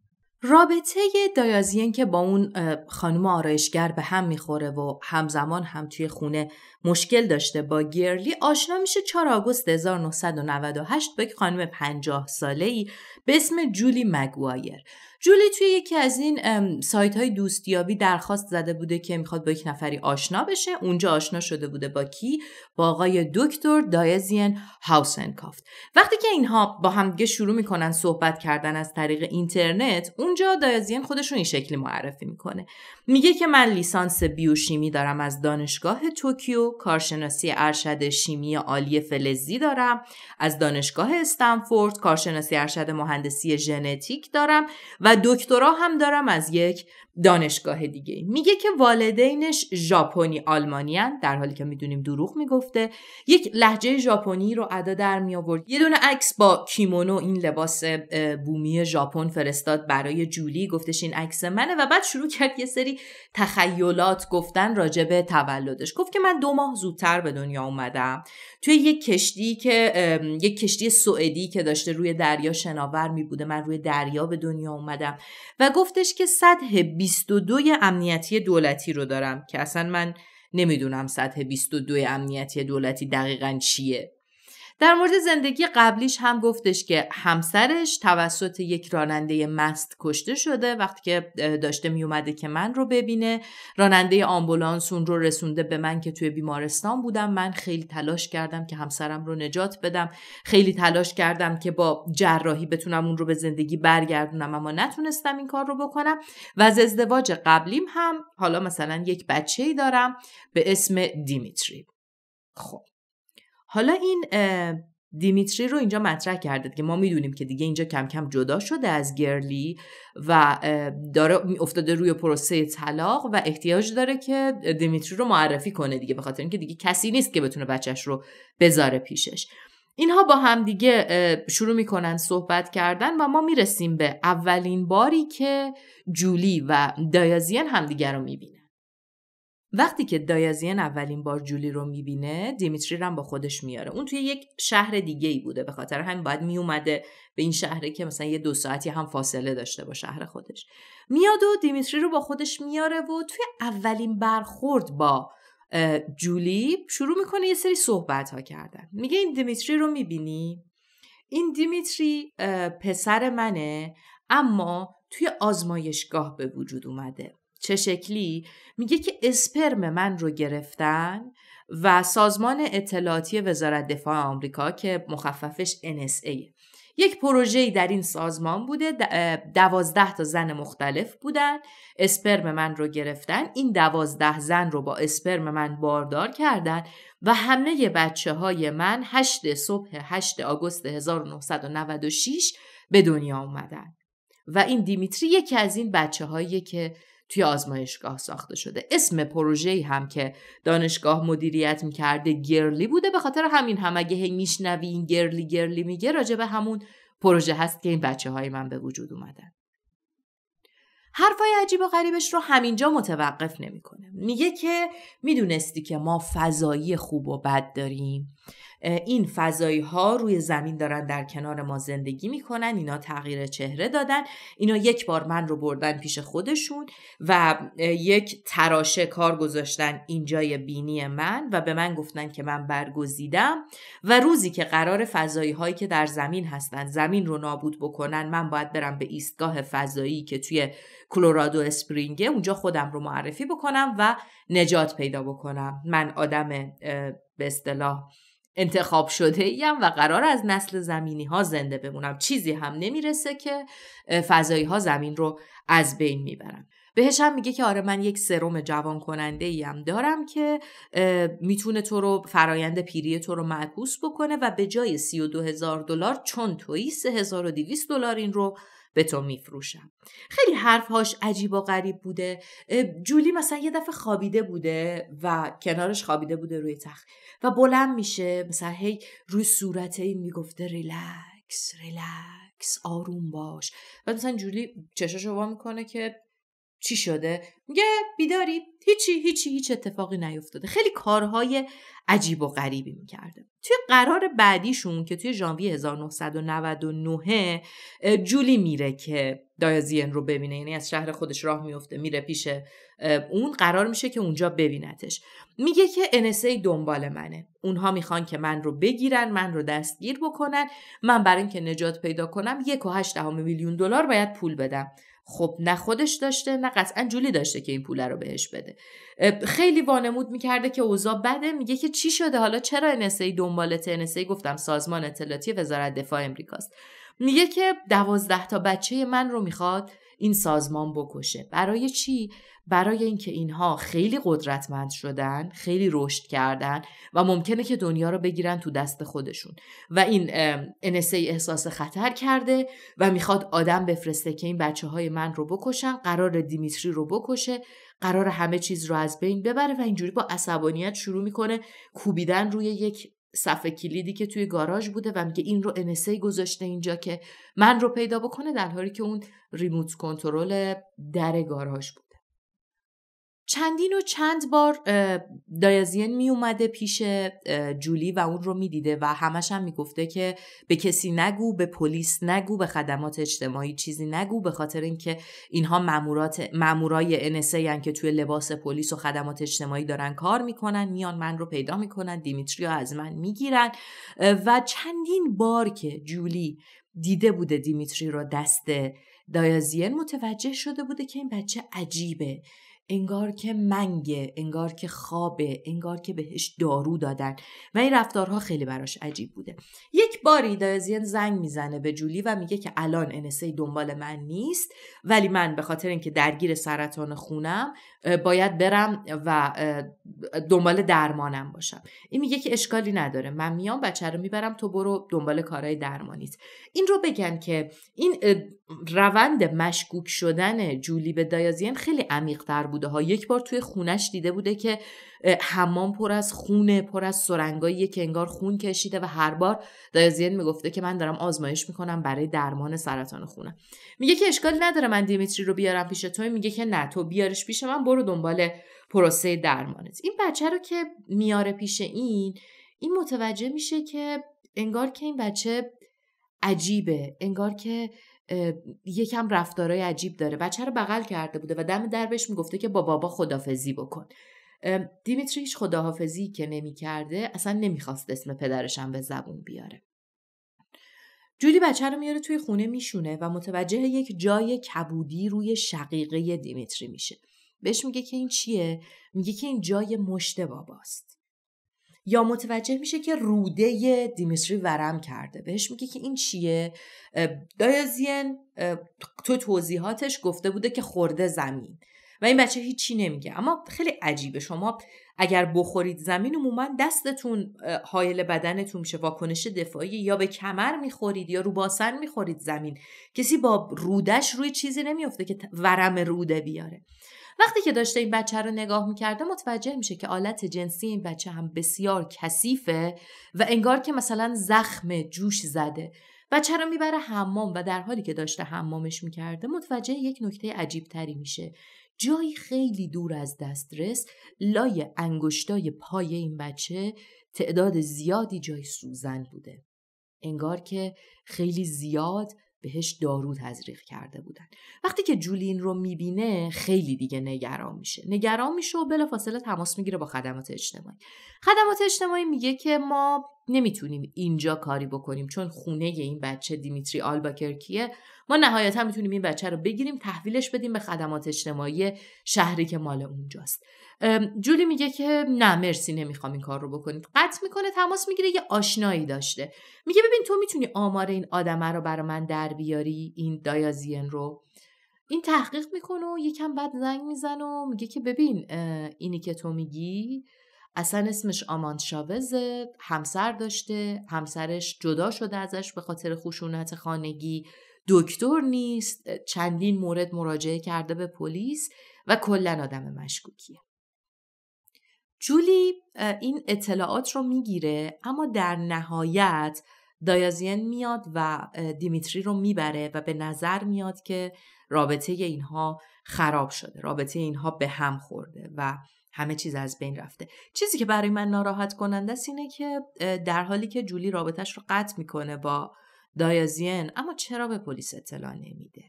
رابطه دایازین که با اون خانم آرایشگر به هم میخوره و همزمان هم توی خونه مشکل داشته با گرلی آشنا میشه 4 آگوست 1998 با یک خانم 50 ساله ای به اسم جولی مگوایر جولی توی یکی از این سایت های دوستیابی درخواست زده بوده که میخواد با یک نفری آشنا بشه اونجا آشنا شده بوده با کی با آقای دکتر دایزین هاوسنکافت وقتی که اینها با دیگه شروع میکنن صحبت کردن از طریق اینترنت اونجا دایزین خودشون این شکلی معرفی میکنه میگه که من لیسانس بیوشیمی دارم از دانشگاه توکیو کارشناسی ارشد شیمی عالی فلزی دارم از دانشگاه استنفورد کارشناسی ارشد مهندسی ژنتیک دارم و دکترا هم دارم از یک دانشگاه دیگه میگه که والدینش ژاپنی آلمانیان در حالی که میدونیم دروغ میگفته یک لحجه ژاپنی رو ادا در می آورد یه دونه عکس با کیمونو این لباس بومی ژاپن فرستاد برای جولی گفتش این عکس منه و بعد شروع کرد یه سری تخیلات گفتن راجع به تولدش گفت که من دو ماه زودتر به دنیا اومدم توی یک کشتی که یک کشتی سوئدی که داشته روی دریا شناور می بوده من روی دریا به دنیا اومدم و گفتش که صد 22 امنیتی دولتی رو دارم که اصلا من نمیدونم سطح 22 امنیتی دولتی دقیقا چیه در مورد زندگی قبلیش هم گفتش که همسرش توسط یک راننده مست کشته شده وقتی که داشته میومده که من رو ببینه راننده آمبولانس اون رو رسونده به من که توی بیمارستان بودم من خیلی تلاش کردم که همسرم رو نجات بدم خیلی تلاش کردم که با جراحی بتونم اون رو به زندگی برگردونم اما نتونستم این کار رو بکنم و از ازدواج قبلیم هم حالا مثلا یک بچه ای دارم به اسم دیمیتری خب حالا این دیمیتری رو اینجا مطرح کرده که ما میدونیم که دیگه اینجا کم کم جدا شده از گرلی و داره افتاده روی پروسه طلاق و احتیاج داره که دیمیتری رو معرفی کنه دیگه به خاطر اینکه دیگه کسی نیست که بتونه بچهش رو بذاره پیشش اینها با هم دیگه شروع میکنن صحبت کردن و ما میرسیم به اولین باری که جولی و دایازین همدیگه رو میبینیم وقتی که دایازین اولین بار جولی رو میبینه دیمیتری رو هم با خودش میاره اون توی یک شهر دیگه ای بوده به خاطر همین باید میومده به این شهره که مثلا یه دو ساعتی هم فاصله داشته با شهر خودش میاد و دیمیتری رو با خودش میاره و توی اولین برخورد با جولی شروع میکنه یه سری صحبت ها کردن میگه این دیمیتری رو میبینی این دیمیتری پسر منه اما توی آزمایشگاه به وجود اومده چه شکلی میگه که اسپرم من رو گرفتن و سازمان اطلاعاتی وزارت دفاع آمریکا که مخففش NSA یک پروژه در این سازمان بوده دوازده تا زن مختلف بودن اسپرم من رو گرفتن این دوازده زن رو با اسپرم من باردار کردن و همه بچه های من هشت صبح 8 آگوست 1996 به دنیا اومدن و این دیمیتری یکی از این بچه که توی آزمایشگاه ساخته شده اسم پروژه هم که دانشگاه مدیریت میکرده گرلی بوده به خاطر همین هم اگه هی میشنوی این گرلی گرلی میگه راجع به همون پروژه هست که این بچه های من به وجود اومدن حرفای عجیب و غریبش رو همینجا متوقف نمیکنه میگه که میدونستی که ما فضایی خوب و بد داریم این فضایی ها روی زمین دارن در کنار ما زندگی میکنن اینا تغییر چهره دادن اینا یک بار من رو بردن پیش خودشون و یک تراشه کار گذاشتن اینجای بینی من و به من گفتن که من برگزیدم و روزی که قرار فضایی هایی که در زمین هستن زمین رو نابود بکنن من باید برم به ایستگاه فضایی که توی کلرادو اسپرینگه اونجا خودم رو معرفی بکنم و نجات پیدا بکنم من آدم به اصطلاح انتخاب شده ایم و قرار از نسل زمینی ها زنده بمونم چیزی هم نمیرسه که فضایی ها زمین رو از بین میبرن بهش هم میگه که آره من یک سرم جوان کننده ایم دارم که میتونه تو رو فرایند پیری تو رو معکوس بکنه و به جای 32 هزار دلار چون تویی 3200 دلار این رو به تو میفروشم خیلی حرفهاش عجیب و غریب بوده جولی مثلا یه دفعه خوابیده بوده و کنارش خوابیده بوده روی تخت و بلند میشه مثلا هی روی صورت این میگفته ریلکس ریلکس آروم باش و مثلا جولی چشاشو وا میکنه که چی شده میگه بیداری هیچی هیچی هیچ اتفاقی نیفتاده خیلی کارهای عجیب و غریبی میکرده توی قرار بعدیشون که توی ژانویه 1999 جولی میره که دایازین رو ببینه یعنی از شهر خودش راه میفته میره پیش اون قرار میشه که اونجا ببینتش میگه که NSA دنبال منه اونها میخوان که من رو بگیرن من رو دستگیر بکنن من برای اینکه نجات پیدا کنم یک و میلیون دلار باید پول بدم خب نه خودش داشته نه قطعا جولی داشته که این پول رو بهش بده خیلی وانمود میکرده که اوضاع بده میگه که چی شده حالا چرا NSA دنبال NSA گفتم سازمان اطلاعاتی وزارت دفاع امریکاست میگه که دوازده تا بچه من رو میخواد این سازمان بکشه برای چی برای اینکه اینها خیلی قدرتمند شدن خیلی رشد کردن و ممکنه که دنیا رو بگیرن تو دست خودشون و این NSA احساس خطر کرده و میخواد آدم بفرسته که این بچه های من رو بکشن قرار دیمیتری رو بکشه قرار همه چیز رو از بین ببره و اینجوری با عصبانیت شروع میکنه کوبیدن روی یک صفحه کلیدی که توی گاراژ بوده و میگه این رو NSA گذاشته اینجا که من رو پیدا بکنه در حالی که اون ریموت کنترل در گاراژ بود چندین و چند بار دایازین می اومده پیش جولی و اون رو میدیده و همش هم میگفته که به کسی نگو به پلیس نگو به خدمات اجتماعی چیزی نگو به خاطر اینکه اینها مامورات مامورای NSA هن که توی لباس پلیس و خدمات اجتماعی دارن کار میکنن میان من رو پیدا میکنن دیمیتریا از من میگیرن و چندین بار که جولی دیده بوده دیمیتری رو دست دایازین متوجه شده بوده که این بچه عجیبه انگار که منگه انگار که خوابه انگار که بهش دارو دادن و این رفتارها خیلی براش عجیب بوده یک باری دایزین زنگ میزنه به جولی و میگه که الان انسی دنبال من نیست ولی من به خاطر اینکه درگیر سرطان خونم باید برم و دنبال درمانم باشم این میگه که اشکالی نداره من میام بچه رو میبرم تو برو دنبال کارهای درمانیت این رو بگم که این روند مشکوک شدن جولی به دایازین خیلی عمیق در بوده ها یک بار توی خونش دیده بوده که حمام پر از خونه پر از سرنگایی که انگار خون کشیده و هر بار دایزین میگفته که من دارم آزمایش میکنم برای درمان سرطان خونه میگه که اشکال نداره من دیمیتری رو بیارم پیش تو میگه که نه تو بیارش پیش من برو دنبال پروسه درمانت این بچه رو که میاره پیش این این متوجه میشه که انگار که این بچه عجیبه انگار که یکم رفتارای عجیب داره بچه رو بغل کرده بوده و دم دربش میگفته که با بابا خدافزی بکن دیمیتری هیچ خداحافظی که نمیکرده اصلا نمیخواست اسم پدرشم به زبون بیاره جولی بچه رو میاره توی خونه میشونه و متوجه یک جای کبودی روی شقیقه دیمیتری میشه بهش میگه که این چیه میگه که این جای مشت باباست یا متوجه میشه که روده دیمیتری ورم کرده بهش میگه که این چیه دایازین تو توضیحاتش گفته بوده که خورده زمین و این بچه هیچی نمیگه اما خیلی عجیبه شما اگر بخورید زمین عموما دستتون حایل بدنتون میشه واکنش دفاعی یا به کمر میخورید یا رو باسن میخورید زمین کسی با رودش روی چیزی نمیفته که ورم روده بیاره وقتی که داشته این بچه رو نگاه میکرده متوجه میشه که آلت جنسی این بچه هم بسیار کثیفه و انگار که مثلا زخم جوش زده بچه رو میبره حمام و در حالی که داشته حمامش میکرده متوجه یک نکته عجیب تری میشه جایی خیلی دور از دسترس لای انگشتای پای این بچه تعداد زیادی جای سوزن بوده انگار که خیلی زیاد بهش دارو تزریق کرده بودن وقتی که جولین رو میبینه خیلی دیگه نگران میشه نگران میشه و بلافاصله تماس میگیره با خدمات اجتماعی خدمات اجتماعی میگه که ما نمیتونیم اینجا کاری بکنیم چون خونه این بچه دیمیتری آلباکرکیه ما نهایتا میتونیم این بچه رو بگیریم تحویلش بدیم به خدمات اجتماعی شهری که مال اونجاست جولی میگه که نه مرسی نمیخوام این کار رو بکنیم قطع میکنه تماس میگیره یه آشنایی داشته میگه ببین تو میتونی آمار این آدمه رو برا من در بیاری این دایازین رو این تحقیق میکنه و یکم بعد زنگ میزنه و میگه که ببین اینی که تو میگی اصلا اسمش آماند شاوزه همسر داشته همسرش جدا شده ازش به خاطر خشونت خانگی دکتر نیست چندین مورد مراجعه کرده به پلیس و کلا آدم مشکوکیه جولی این اطلاعات رو میگیره اما در نهایت دایازین میاد و دیمیتری رو میبره و به نظر میاد که رابطه اینها خراب شده رابطه اینها به هم خورده و همه چیز از بین رفته چیزی که برای من ناراحت کننده است اینه که در حالی که جولی رابطش رو قطع میکنه با دایازین اما چرا به پلیس اطلاع نمیده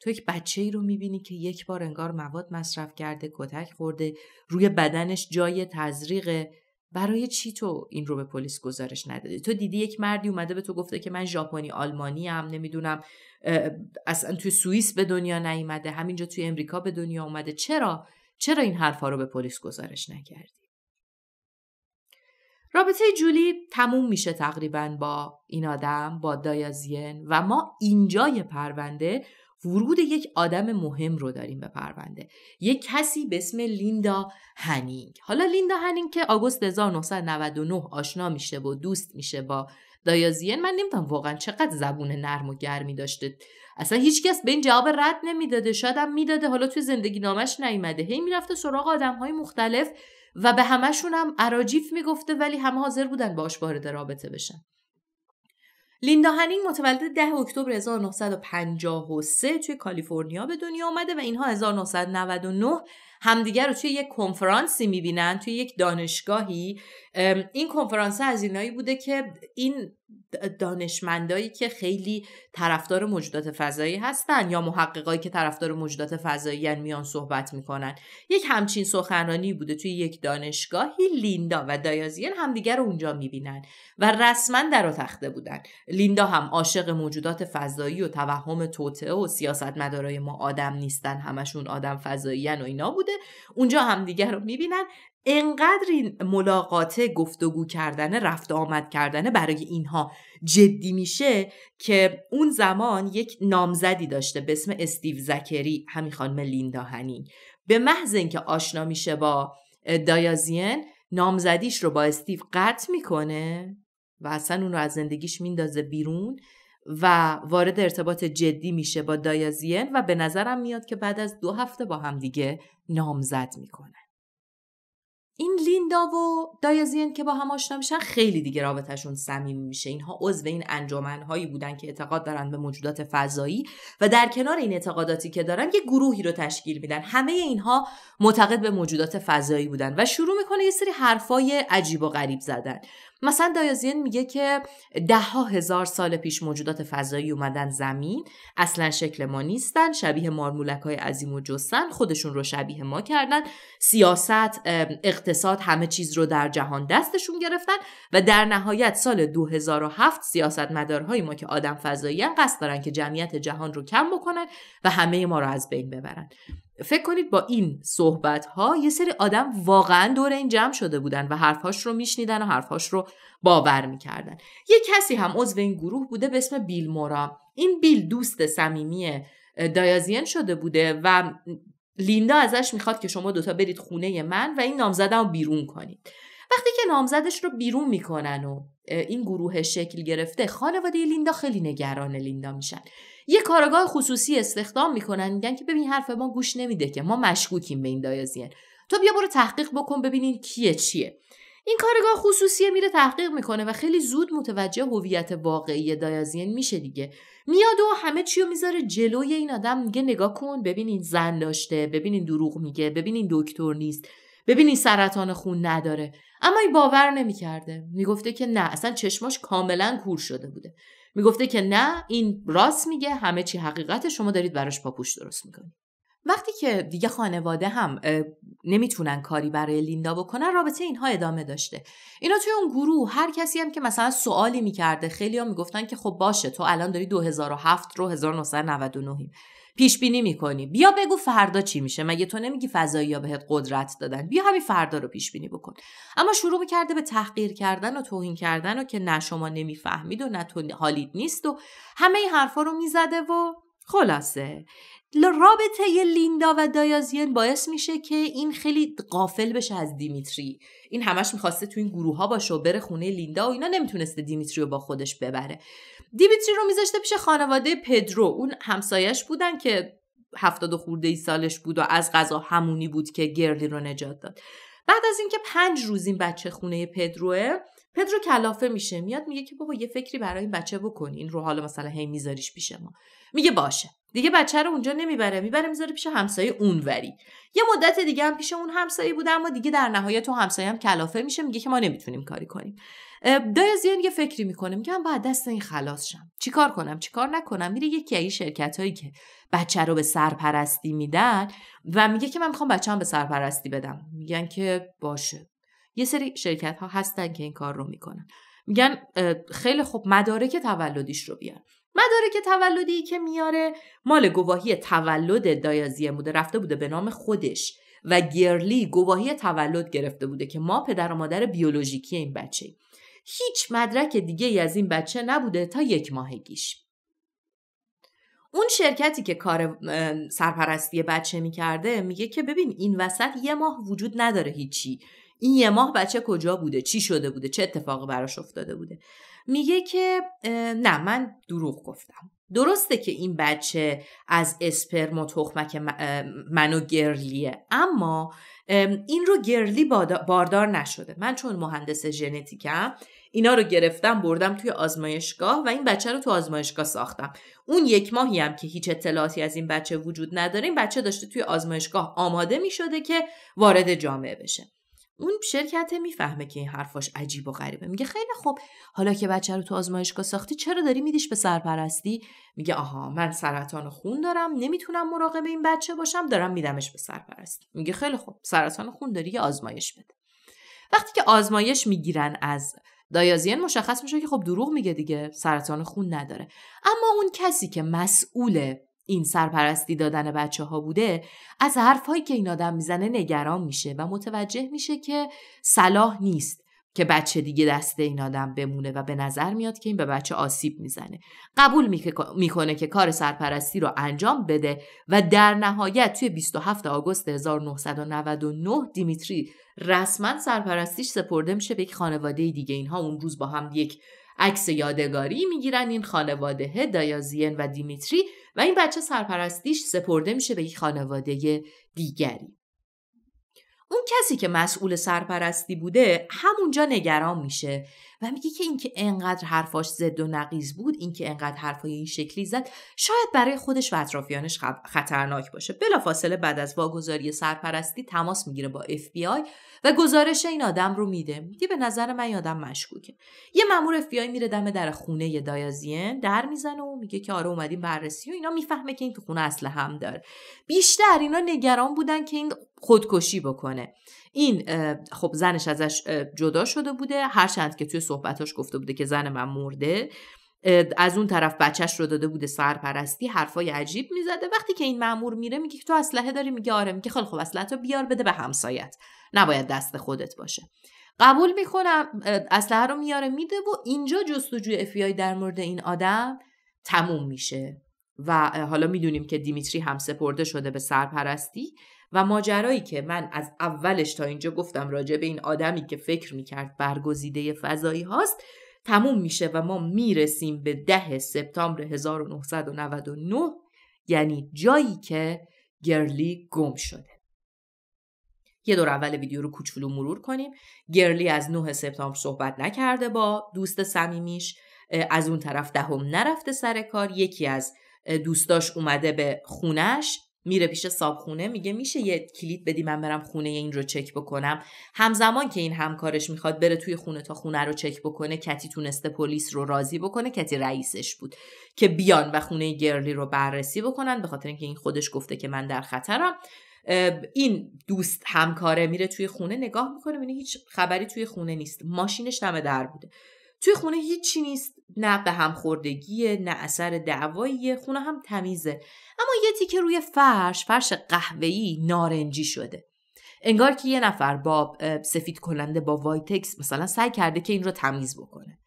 تو یک بچه ای رو میبینی که یک بار انگار مواد مصرف کرده کتک خورده روی بدنش جای تزریق برای چی تو این رو به پلیس گزارش ندادی تو دیدی یک مردی اومده به تو گفته که من ژاپنی آلمانی هم نمیدونم اصلا توی سوئیس به دنیا نیومده همینجا توی امریکا به دنیا اومده چرا چرا این حرفها رو به پلیس گزارش نکردی رابطه جولی تموم میشه تقریبا با این آدم با دایازین و ما اینجای پرونده ورود یک آدم مهم رو داریم به پرونده یک کسی به اسم لیندا هنینگ حالا لیندا هنینگ که آگوست 1999 آشنا میشه و دوست میشه با دایازین من نمیدونم واقعا چقدر زبون نرم و گرمی داشته اصلا هیچکس به این جواب رد نمیداده شادم میداده حالا توی زندگی نامش نیومده هی میرفته سراغ آدم های مختلف و به همهشون هم عراجیف میگفته ولی همه حاضر بودن باش وارد رابطه بشن لیندا هنینگ متولد 10 اکتبر 1953 توی کالیفرنیا به دنیا آمده و اینها 1999 همدیگر رو توی یک کنفرانسی میبینن توی یک دانشگاهی این کنفرانس از اینایی بوده که این دانشمندایی که خیلی طرفدار موجودات فضایی هستن یا محققایی که طرفدار موجودات فضایی یعنی میان صحبت میکنن یک همچین سخنرانی بوده توی یک دانشگاهی لیندا و دایازین همدیگر رو اونجا میبینن و رسما در و تخته بودن لیندا هم عاشق موجودات فضایی و توهم توته و سیاستمدارای ما آدم نیستن همشون آدم فضاییان و اینا بوده ونجا اونجا همدیگه رو میبینن انقدر این ملاقاته گفتگو کردنه رفت آمد کردنه برای اینها جدی میشه که اون زمان یک نامزدی داشته به اسم استیو زکری همین خانم لیندا هنی به محض اینکه آشنا میشه با دایازین نامزدیش رو با استیو قطع میکنه و اصلا اون رو از زندگیش میندازه بیرون و وارد ارتباط جدی میشه با دایازین و به نظرم میاد که بعد از دو هفته با هم دیگه نامزد میکنن این لیندا و دایازین که با هم آشنا میشن خیلی دیگه رابطهشون صمیمی میشه اینها عضو این هایی بودن که اعتقاد دارن به موجودات فضایی و در کنار این اعتقاداتی که دارن یه گروهی رو تشکیل میدن همه اینها معتقد به موجودات فضایی بودن و شروع میکنه یه سری حرفای عجیب و غریب زدن مثلا دایازین میگه که ده هزار سال پیش موجودات فضایی اومدن زمین اصلا شکل ما نیستن شبیه مارمولک های عظیم و جستن خودشون رو شبیه ما کردن سیاست اقتصاد همه چیز رو در جهان دستشون گرفتن و در نهایت سال 2007 مدارهای ما که آدم فضایی قصد دارن که جمعیت جهان رو کم بکنن و همه ما رو از بین ببرن فکر کنید با این صحبت ها یه سری آدم واقعا دور این جمع شده بودن و حرفهاش رو میشنیدن و حرفهاش رو باور میکردن یه کسی هم عضو این گروه بوده به اسم بیل مورا این بیل دوست صمیمی دایازین شده بوده و لیندا ازش میخواد که شما دوتا برید خونه من و این نامزدم بیرون کنید وقتی که نامزدش رو بیرون میکنن و این گروه شکل گرفته خانواده لیندا خیلی نگران لیندا میشن یه کارگاه خصوصی استخدام میکنن میگن که ببین حرف ما گوش نمیده که ما مشکوکیم به این دایازین تو بیا برو تحقیق بکن ببینین کیه چیه این کارگاه خصوصی میره تحقیق میکنه و خیلی زود متوجه هویت واقعی دایازین میشه دیگه میاد و همه چی رو میذاره جلوی این آدم میگه نگاه کن ببینین زن داشته ببینین دروغ میگه ببینین دکتر نیست ببینی سرطان خون نداره اما این باور نمیکرده میگفته که نه اصلا چشماش کاملا کور شده بوده میگفته که نه این راست میگه همه چی حقیقت شما دارید براش پاپوش درست میکنید وقتی که دیگه خانواده هم نمیتونن کاری برای لیندا بکنن رابطه اینها ادامه داشته اینا توی اون گروه هر کسی هم که مثلا سوالی میکرده خیلی هم میگفتن که خب باشه تو الان داری 2007 رو 1999 پیش بینی میکنی بیا بگو فردا چی میشه مگه تو نمیگی فضایی ها بهت قدرت دادن بیا همین فردا رو پیش بینی بکن اما شروع کرده به تحقیر کردن و توهین کردن و که نه شما نمیفهمید و نه تو حالیت نیست و همه این حرفا رو میزده و خلاصه رابطه لیندا و دایازین باعث میشه که این خیلی قافل بشه از دیمیتری این همش میخواسته تو این گروه ها باشه و بره خونه لیندا و اینا نمیتونسته دیمیتری رو با خودش ببره دیمیتری رو میذاشته پیش خانواده پدرو اون همسایش بودن که هفتاد خورده ای سالش بود و از غذا همونی بود که گرلی رو نجات داد بعد از اینکه پنج روز این بچه خونه پدروه پدرو کلافه میشه میاد میگه که بابا یه فکری برای این بچه بکن این رو حالا مثلا هی میذاریش پیش ما میگه باشه دیگه بچه رو اونجا نمیبره میبره میذاره پیش همسایه اونوری یه مدت دیگه هم پیش اون همسایه بوده اما دیگه در نهایت اون همسایه هم کلافه میشه میگه که ما نمیتونیم کاری کنیم دایزین یه فکری میکنه میگم بعد دست این خلاص شم چیکار کنم چیکار نکنم میره یکی از این شرکت هایی که بچه رو به سرپرستی میدن و میگه که من میخوام بچه‌ام به سرپرستی بدم میگن که باشه یه سری شرکت ها هستن که این کار رو میکنن میگن خیلی خوب مدارک تولدیش رو بیار مدارک تولدی که میاره مال گواهی تولد دایازیه بوده رفته بوده به نام خودش و گرلی گواهی تولد گرفته بوده که ما پدر و مادر بیولوژیکی این بچه هیچ مدرک دیگه ای از این بچه نبوده تا یک ماهگیش اون شرکتی که کار سرپرستی بچه میکرده میگه که ببین این وسط یه ماه وجود نداره هیچی این یه ماه بچه کجا بوده چی شده بوده چه اتفاقی براش افتاده بوده میگه که نه من دروغ گفتم درسته که این بچه از اسپرم و تخمک منو گرلیه اما این رو گرلی باردار نشده من چون مهندس ژنتیکم اینا رو گرفتم بردم توی آزمایشگاه و این بچه رو تو آزمایشگاه ساختم اون یک ماهی هم که هیچ اطلاعاتی از این بچه وجود نداره این بچه داشته توی آزمایشگاه آماده می شده که وارد جامعه بشه اون شرکته میفهمه که این حرفاش عجیب و غریبه میگه خیلی خب حالا که بچه رو تو آزمایشگاه ساختی چرا داری میدیش به سرپرستی میگه آها من سرطان خون دارم نمیتونم مراقب این بچه باشم دارم میدمش به سرپرستی میگه خیلی خب سرطان خون داری یه آزمایش بده وقتی که آزمایش میگیرن از دایازین مشخص میشه که خب دروغ میگه دیگه سرطان خون نداره اما اون کسی که مسئول این سرپرستی دادن بچه ها بوده از حرفهایی که این آدم میزنه نگران میشه و متوجه میشه که صلاح نیست که بچه دیگه دست این آدم بمونه و به نظر میاد که این به بچه آسیب میزنه قبول میکنه که کار سرپرستی رو انجام بده و در نهایت توی 27 آگوست 1999 دیمیتری رسما سرپرستیش سپرده میشه به یک خانواده دیگه اینها اون روز با هم یک عکس یادگاری میگیرن این خانواده دایازین و دیمیتری و این بچه سرپرستیش سپرده میشه به یک خانواده دیگری اون کسی که مسئول سرپرستی بوده همونجا نگران میشه و میگه که اینکه انقدر حرفاش زد و نقیز بود اینکه انقدر حرفای این شکلی زد شاید برای خودش و اطرافیانش خب، خطرناک باشه بلافاصله بعد از واگذاری سرپرستی تماس میگیره با اف بی آی و گزارش این آدم رو میده میگه به نظر من آدم مشکوکه یه مامور اف بی آی میره دم در خونه دایازین در میزنه و میگه که آره اومدیم بررسی و اینا میفهمه که این تو خونه اصل هم داره بیشتر اینا نگران بودن که این خودکشی بکنه این خب زنش ازش جدا شده بوده هرچند که توی صحبتاش گفته بوده که زن من مرده از اون طرف بچهش رو داده بوده سرپرستی حرفای عجیب میزده وقتی که این مامور میره میگه تو اسلحه داری میگه آره میگه خیلی خب اسلحه بیار بده به همسایت نباید دست خودت باشه قبول میکنم اسلحه رو میاره میده و اینجا جستجوی افیای در مورد این آدم تموم میشه و حالا میدونیم که دیمیتری هم سپرده شده به سرپرستی و ماجرایی که من از اولش تا اینجا گفتم راجع به این آدمی که فکر میکرد برگزیده فضایی هاست تموم میشه و ما میرسیم به ده سپتامبر 1999 یعنی جایی که گرلی گم شده یه دور اول ویدیو رو کوچولو مرور کنیم گرلی از 9 سپتامبر صحبت نکرده با دوست صمیمیش از اون طرف دهم ده نرفته سر کار یکی از دوستاش اومده به خونش میره پیش صابخونه میگه میشه یه کلید بدی من برم خونه این رو چک بکنم همزمان که این همکارش میخواد بره توی خونه تا خونه رو چک بکنه کتی تونسته پلیس رو راضی بکنه کتی رئیسش بود که بیان و خونه گرلی رو بررسی بکنن به خاطر اینکه این خودش گفته که من در خطرم این دوست همکاره میره توی خونه نگاه میکنه میبینه هیچ خبری توی خونه نیست ماشینش دم در بوده توی خونه هیچی نیست نه به هم خوردگیه نه اثر دعواییه خونه هم تمیزه اما یه تیکه روی فرش فرش قهوه‌ای نارنجی شده انگار که یه نفر با سفید کننده با وایتکس مثلا سعی کرده که این رو تمیز بکنه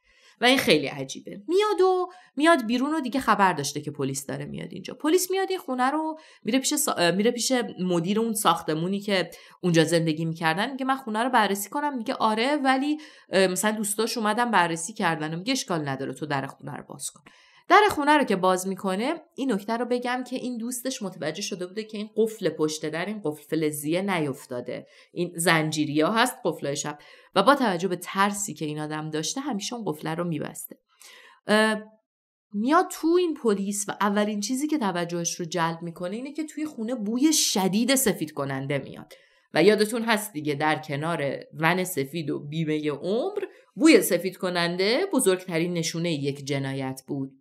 و این خیلی عجیبه میاد و میاد بیرون و دیگه خبر داشته که پلیس داره میاد اینجا پلیس میاد این خونه رو میره پیش میره پیش مدیر اون ساختمونی که اونجا زندگی میکردن میگه من خونه رو بررسی کنم میگه آره ولی مثلا دوستاش اومدن بررسی کردن میگه اشکال نداره تو در خونه رو باز کن در خونه رو که باز میکنه این نکته رو بگم که این دوستش متوجه شده بوده که این قفل پشت در این قفل فلزیه نیفتاده این زنجیریا هست قفل شب و با توجه به ترسی که این آدم داشته همیشه اون قفله رو میبسته میاد تو این پلیس و اولین چیزی که توجهش رو جلب میکنه اینه که توی خونه بوی شدید سفید کننده میاد و یادتون هست دیگه در کنار ون سفید و بیمه عمر بوی سفید کننده بزرگترین نشونه یک جنایت بود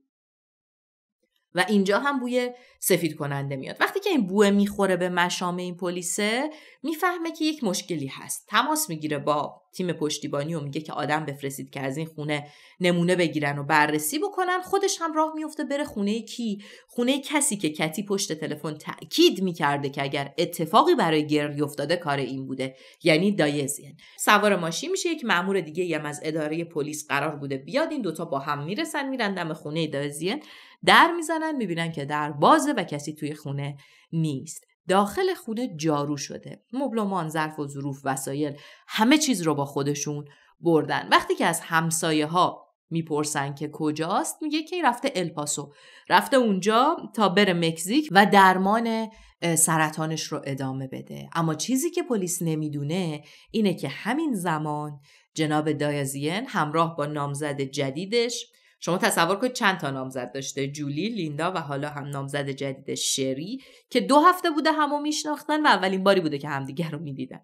و اینجا هم بوی سفید کننده میاد وقتی که این بوه میخوره به مشام این پلیسه میفهمه که یک مشکلی هست تماس میگیره با تیم پشتیبانی و میگه که آدم بفرستید که از این خونه نمونه بگیرن و بررسی بکنن خودش هم راه میفته بره خونه کی خونه کسی که کتی پشت تلفن تاکید میکرده که اگر اتفاقی برای گری افتاده کار این بوده یعنی دایزین سوار ماشین میشه یک مامور دیگه هم از اداره پلیس قرار بوده بیاد این دوتا با هم میرسن میرن دم خونه دایزین در میزنن میبینن که در بازه و کسی توی خونه نیست داخل خونه جارو شده مبلمان ظرف و ظروف وسایل همه چیز رو با خودشون بردن وقتی که از همسایه ها میپرسن که کجاست میگه که رفته الپاسو رفته اونجا تا بره مکزیک و درمان سرطانش رو ادامه بده اما چیزی که پلیس نمیدونه اینه که همین زمان جناب دایازین همراه با نامزد جدیدش شما تصور کنید چند تا نامزد داشته جولی لیندا و حالا هم نامزد جدید شری که دو هفته بوده همو میشناختن و اولین باری بوده که همدیگه رو میدیدن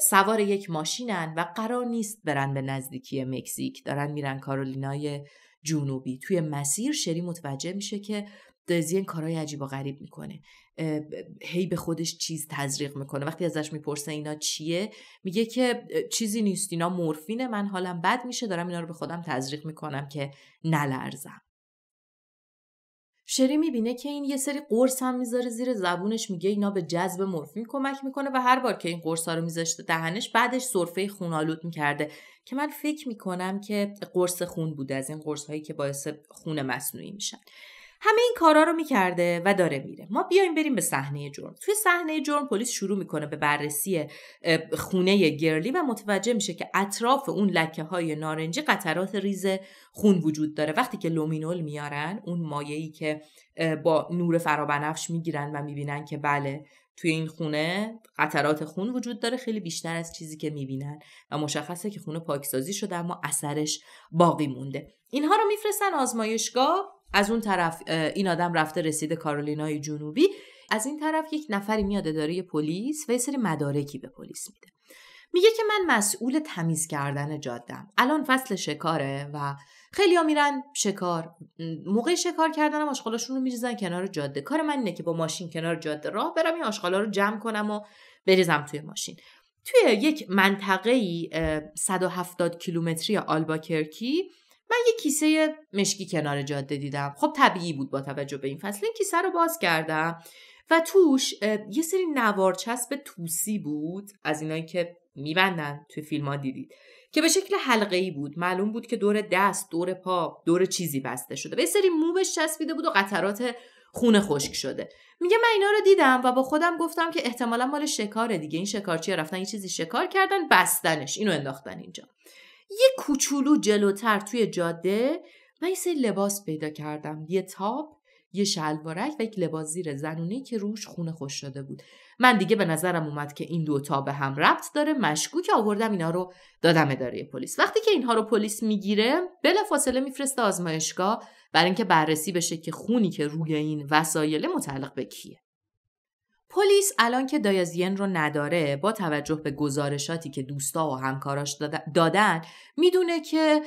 سوار یک ماشینن و قرار نیست برن به نزدیکی مکزیک دارن میرن کارولینای جنوبی توی مسیر شری متوجه میشه که دزین کارهای عجیب و غریب میکنه هی به خودش چیز تزریق میکنه وقتی ازش میپرسه اینا چیه میگه که چیزی نیست اینا مورفینه من حالم بد میشه دارم اینا رو به خودم تزریق میکنم که نلرزم شری میبینه که این یه سری قرص هم میذاره زیر زبونش میگه اینا به جذب مورفین کمک میکنه و هر بار که این قرص ها رو میذاشته دهنش بعدش صرفه خون آلود میکرده که من فکر میکنم که قرص خون بوده از این قرص هایی که باعث خون مصنوعی میشن همه این کارا رو میکرده و داره میره ما بیایم بریم به صحنه جرم توی صحنه جرم پلیس شروع میکنه به بررسی خونه گرلی و متوجه میشه که اطراف اون لکه های نارنجی قطرات ریز خون وجود داره وقتی که لومینول میارن اون مایعی که با نور فرابنفش میگیرن و میبینن که بله توی این خونه قطرات خون وجود داره خیلی بیشتر از چیزی که میبینن و مشخصه که خونه پاکسازی شده اما اثرش باقی مونده اینها رو میفرستن آزمایشگاه از اون طرف این آدم رفته رسیده کارولینای جنوبی از این طرف یک نفری میاد اداره پلیس و یه سری مدارکی به پلیس میده میگه که من مسئول تمیز کردن جادم الان فصل شکاره و خیلی ها میرن شکار موقع شکار کردن هم آشغالاشون رو میریزن کنار جاده کار من اینه که با ماشین کنار جاده راه برم این آشغالا رو جمع کنم و بریزم توی ماشین توی یک منطقه 170 کیلومتری آلباکرکی من یه کیسه مشکی کنار جاده دیدم خب طبیعی بود با توجه به این فصل این کیسه رو باز کردم و توش یه سری نوارچسب توسی بود از اینایی که میبندن توی فیلم ها دیدید که به شکل حلقه ای بود معلوم بود که دور دست دور پا دور چیزی بسته شده و یه سری موبش چسبیده بود و قطرات خون خشک شده میگه من اینا رو دیدم و با خودم گفتم که احتمالا مال شکاره دیگه این شکارچی رفتن یه چیزی شکار کردن بستنش اینو انداختن اینجا یه کوچولو جلوتر توی جاده من یه سری لباس پیدا کردم یه تاپ یه شلوارک و یک لباس زیر زنونه که روش خونه خوش شده بود من دیگه به نظرم اومد که این دو به هم ربط داره مشکوک آوردم اینا رو دادم اداره پلیس وقتی که اینها رو پلیس میگیره بلافاصله فاصله میفرسته آزمایشگاه برای اینکه بررسی بشه که خونی که روی این وسایل متعلق به کیه پلیس الان که دایازین رو نداره با توجه به گزارشاتی که دوستا و همکاراش دادن میدونه که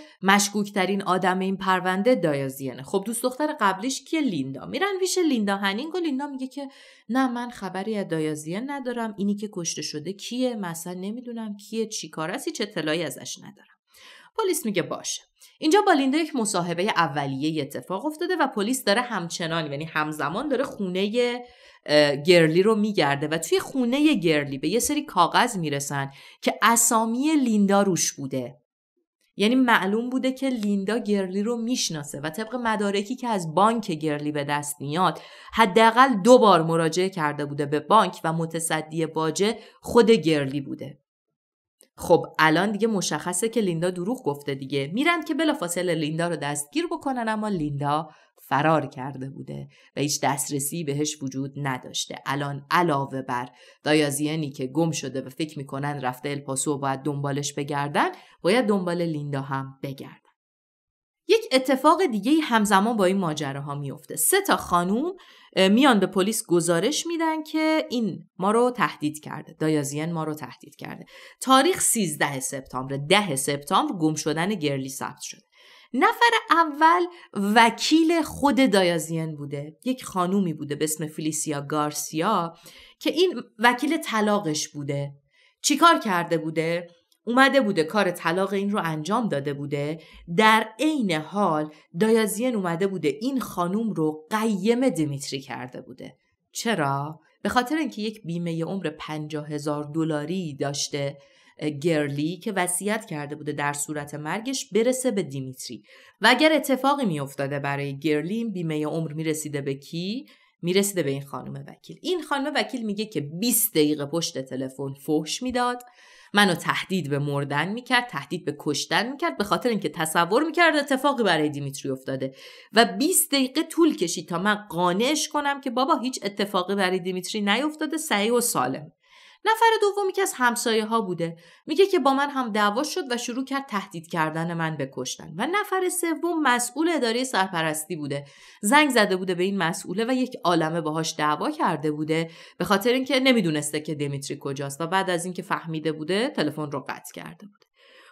ترین آدم این پرونده دایازینه خب دوست دختر قبلیش که لیندا میرن پیش لیندا هنینگ و لیندا میگه که نه من خبری از دایازین ندارم اینی که کشته شده کیه مثلا نمیدونم کیه کار هستی؟ چه اطلاعی ازش ندارم پلیس میگه باشه اینجا با لیندا یک مصاحبه اولیه اتفاق افتاده و پلیس داره همچنان یعنی همزمان داره خونه گرلی رو میگرده و توی خونه گرلی به یه سری کاغذ میرسن که اسامی لیندا روش بوده یعنی معلوم بوده که لیندا گرلی رو میشناسه و طبق مدارکی که از بانک گرلی به دست میاد حداقل دو بار مراجعه کرده بوده به بانک و متصدی باجه خود گرلی بوده خب الان دیگه مشخصه که لیندا دروغ گفته دیگه میرن که بلافاصله لیندا رو دستگیر بکنن اما لیندا فرار کرده بوده و هیچ دسترسی بهش وجود نداشته الان علاوه بر دایازینی که گم شده و فکر میکنن رفته الپاسو و باید دنبالش بگردن باید دنبال لیندا هم بگردن یک اتفاق دیگه همزمان با این ماجراها میفته سه تا خانوم میان به پلیس گزارش میدن که این ما رو تهدید کرده دایازین ما رو تهدید کرده تاریخ 13 سپتامبر 10 سپتامبر گم شدن گرلی ثبت شده نفر اول وکیل خود دایازین بوده یک خانومی بوده به اسم فلیسیا گارسیا که این وکیل طلاقش بوده چیکار کرده بوده اومده بوده کار طلاق این رو انجام داده بوده در عین حال دایازین اومده بوده این خانوم رو قیم دیمیتری کرده بوده چرا به خاطر اینکه یک بیمه عمر پنجاه هزار دلاری داشته گرلی که وصیت کرده بوده در صورت مرگش برسه به دیمیتری و اگر اتفاقی میافتاده برای گرلی بیمه عمر میرسیده به کی میرسیده به این خانم وکیل این خانم وکیل میگه که 20 دقیقه پشت تلفن فحش میداد منو تهدید به مردن میکرد تهدید به کشتن میکرد به خاطر اینکه تصور میکرد اتفاقی برای دیمیتری افتاده و 20 دقیقه طول کشید تا من قانعش کنم که بابا هیچ اتفاقی برای دیمیتری نیفتاده سعی و سالم نفر دومی که از همسایه ها بوده میگه که با من هم دعوا شد و شروع کرد تهدید کردن من به کشتن و نفر سوم مسئول اداره سرپرستی بوده زنگ زده بوده به این مسئوله و یک عالمه باهاش دعوا کرده بوده به خاطر اینکه نمیدونسته که دمیتری کجاست و بعد از اینکه فهمیده بوده تلفن رو قطع کرده بوده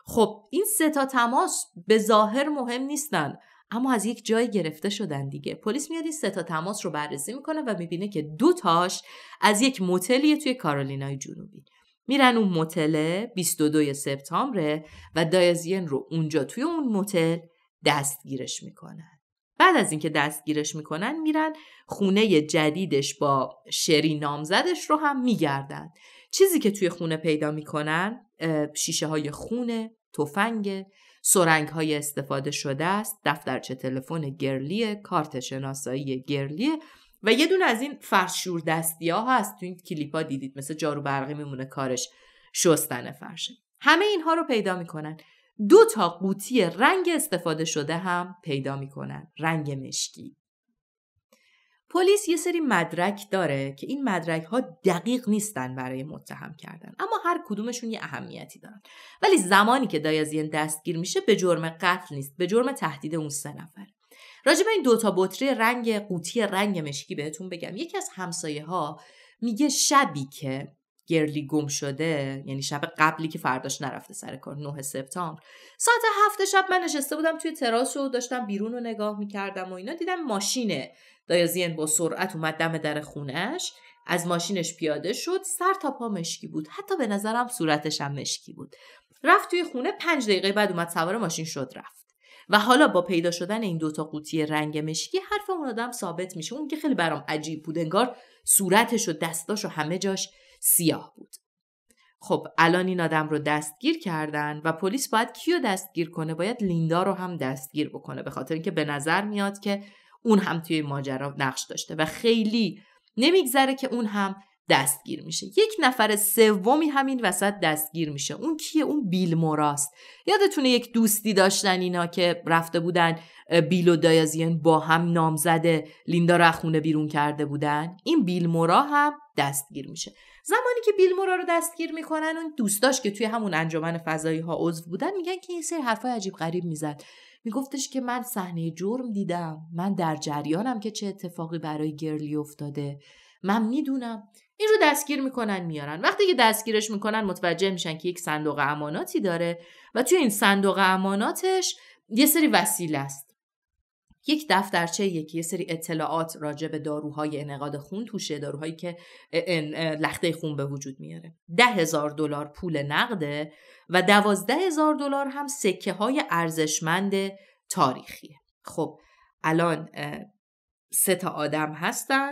خب این سه تا تماس به ظاهر مهم نیستن اما از یک جای گرفته شدن دیگه پلیس میاد این سه تا تماس رو بررسی میکنه و میبینه که دو تاش از یک موتلیه توی کارولینای جنوبی میرن اون موتل 22 سپتامبر و دایزین رو اونجا توی اون موتل دستگیرش میکنن بعد از اینکه دستگیرش میکنن میرن خونه جدیدش با شری نامزدش رو هم میگردن چیزی که توی خونه پیدا میکنن شیشه های خونه تفنگ سرنگ های استفاده شده است دفترچه تلفن گرلی کارت شناسایی گرلی و یه دونه از این فرشور دستی ها هست تو این کلیپا دیدید مثل جارو برقی میمونه کارش شستن فرشه همه اینها رو پیدا میکنن دو تا قوطی رنگ استفاده شده هم پیدا میکنن رنگ مشکی پلیس یه سری مدرک داره که این مدرک ها دقیق نیستن برای متهم کردن اما هر کدومشون یه اهمیتی دارن ولی زمانی که دایازین دستگیر میشه به جرم قتل نیست به جرم تهدید اون سه نفر راجع به این دوتا بطری رنگ قوطی رنگ مشکی بهتون بگم یکی از همسایه ها میگه شبی که گرلی گم شده یعنی شب قبلی که فرداش نرفته سر کار 9 سپتامبر ساعت هفت شب من نشسته بودم توی تراس و داشتم بیرون رو نگاه میکردم و اینا دیدم ماشین دایازین با سرعت اومد دم در خونش از ماشینش پیاده شد سر تا پا مشکی بود حتی به نظرم صورتش هم مشکی بود رفت توی خونه پنج دقیقه بعد اومد سوار ماشین شد رفت و حالا با پیدا شدن این دوتا قوطی رنگ مشکی حرف اون آدم ثابت میشه اون که خیلی برام عجیب بود انگار صورتش و دستاش و همه جاش سیاه بود. خب الان این آدم رو دستگیر کردن و پلیس باید کیو دستگیر کنه باید لیندا رو هم دستگیر بکنه به خاطر اینکه به نظر میاد که اون هم توی ماجرا نقش داشته و خیلی نمیگذره که اون هم دستگیر میشه یک نفر سومی همین وسط دستگیر میشه اون کیه اون بیل موراست یادتونه یک دوستی داشتن اینا که رفته بودن بیل و دایازین با هم نامزد لیندا رو خونه بیرون کرده بودن این بیل هم دستگیر میشه زمانی که بیلمورا رو دستگیر میکنن اون دوستاش که توی همون انجمن فضایی ها عضو بودن میگن که این سری حرفای عجیب غریب میزد میگفتش که من صحنه جرم دیدم من در جریانم که چه اتفاقی برای گرلی افتاده من میدونم این رو دستگیر میکنن میارن وقتی که دستگیرش میکنن متوجه میشن که یک صندوق اماناتی داره و توی این صندوق اماناتش یه سری وسیله است یک دفترچه یکی یه سری اطلاعات راجع به داروهای انقاد خون توشه داروهایی که لخته خون به وجود میاره ده هزار دلار پول نقده و دوازده هزار دلار هم سکه های ارزشمند تاریخیه خب الان سه تا آدم هستن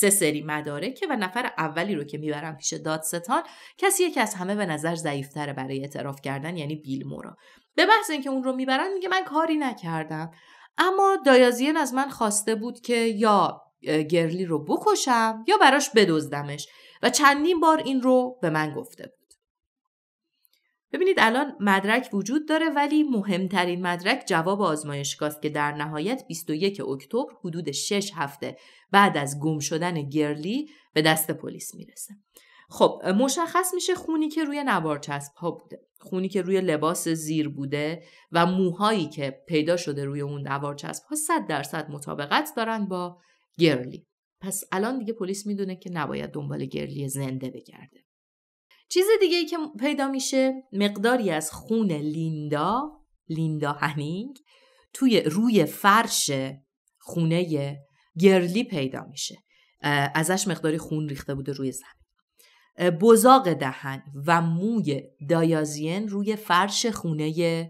سه سری مدارکه و نفر اولی رو که میبرم پیش دادستان کسی که از همه به نظر ضعیفتره برای اعتراف کردن یعنی بیل مورا به بحث اینکه اون رو میبرن میگه من کاری نکردم اما دایازین از من خواسته بود که یا گرلی رو بکشم یا براش بدزدمش و چندین بار این رو به من گفته بود ببینید الان مدرک وجود داره ولی مهمترین مدرک جواب آزمایشگاه است که در نهایت 21 اکتبر حدود 6 هفته بعد از گم شدن گرلی به دست پلیس میرسه خب مشخص میشه خونی که روی نوار ها بوده خب، خونی که روی لباس زیر بوده و موهایی که پیدا شده روی اون نوار چسب ها صد درصد مطابقت دارن با گرلی پس الان دیگه پلیس میدونه که نباید دنبال گرلی زنده بگرده چیز دیگه ای که پیدا میشه مقداری از خون لیندا لیندا هنینگ توی روی فرش خونه گرلی پیدا میشه ازش مقداری خون ریخته بوده روی زمین بزاق دهن و موی دایازین روی فرش خونه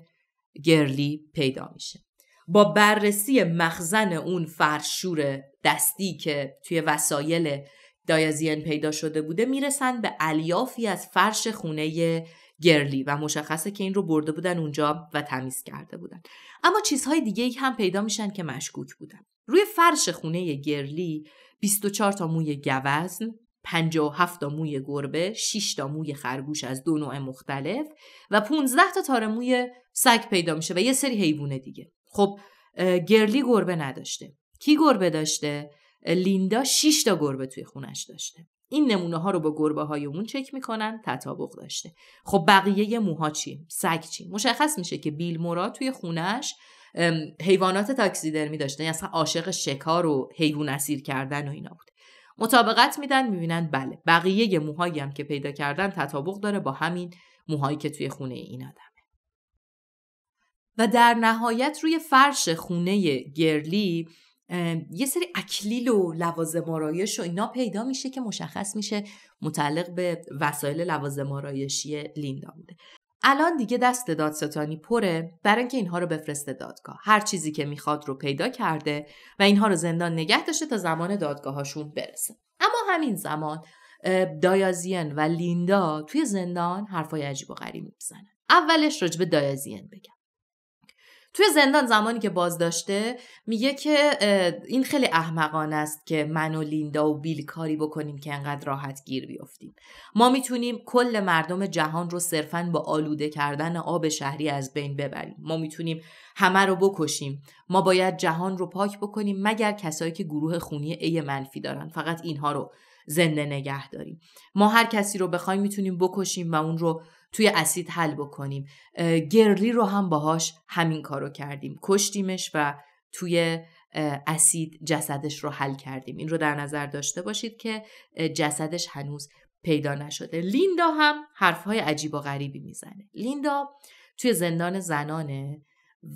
گرلی پیدا میشه با بررسی مخزن اون فرشور دستی که توی وسایل دایازین پیدا شده بوده میرسن به الیافی از فرش خونه گرلی و مشخصه که این رو برده بودن اونجا و تمیز کرده بودن اما چیزهای دیگه ای هم پیدا میشن که مشکوک بودن روی فرش خونه گرلی 24 تا موی گوزن 57 تا موی گربه، 6 تا موی خرگوش از دو نوع مختلف و 15 تا تار موی سگ پیدا میشه و یه سری حیوونه دیگه. خب گرلی گربه نداشته. کی گربه داشته؟ لیندا 6 تا گربه توی خونش داشته. این نمونه ها رو با گربه های اون چک میکنن تطابق داشته. خب بقیه موها چی؟ سگ چی؟ مشخص میشه که بیل مورا توی خونش حیوانات تاکسیدرمی داشته یعنی اصلا عاشق شکار و حیوان اسیر کردن و اینا بود مطابقت میدن میبینن بله بقیه موهایی هم که پیدا کردن تطابق داره با همین موهایی که توی خونه این آدمه و در نهایت روی فرش خونه گرلی یه سری اکلیل و لوازم آرایش و اینا پیدا میشه که مشخص میشه متعلق به وسایل لوازم آرایشی لیندا بوده الان دیگه دست دادستانی پره برای اینکه اینها رو بفرسته دادگاه هر چیزی که میخواد رو پیدا کرده و اینها رو زندان نگه داشته تا زمان دادگاهاشون برسه اما همین زمان دایازین و لیندا توی زندان حرفای عجیب و غریب میزنن اولش راجب دایازین بگم توی زندان زمانی که بازداشته میگه که این خیلی احمقانه است که من و لیندا و بیل کاری بکنیم که انقدر راحت گیر بیفتیم ما میتونیم کل مردم جهان رو صرفا با آلوده کردن آب شهری از بین ببریم ما میتونیم همه رو بکشیم ما باید جهان رو پاک بکنیم مگر کسایی که گروه خونی ای منفی دارن فقط اینها رو زنده نگه داریم ما هر کسی رو بخوایم میتونیم بکشیم و اون رو توی اسید حل بکنیم گرلی رو هم باهاش همین کارو کردیم کشتیمش و توی اسید جسدش رو حل کردیم این رو در نظر داشته باشید که جسدش هنوز پیدا نشده لیندا هم حرفهای عجیب و غریبی میزنه لیندا توی زندان زنانه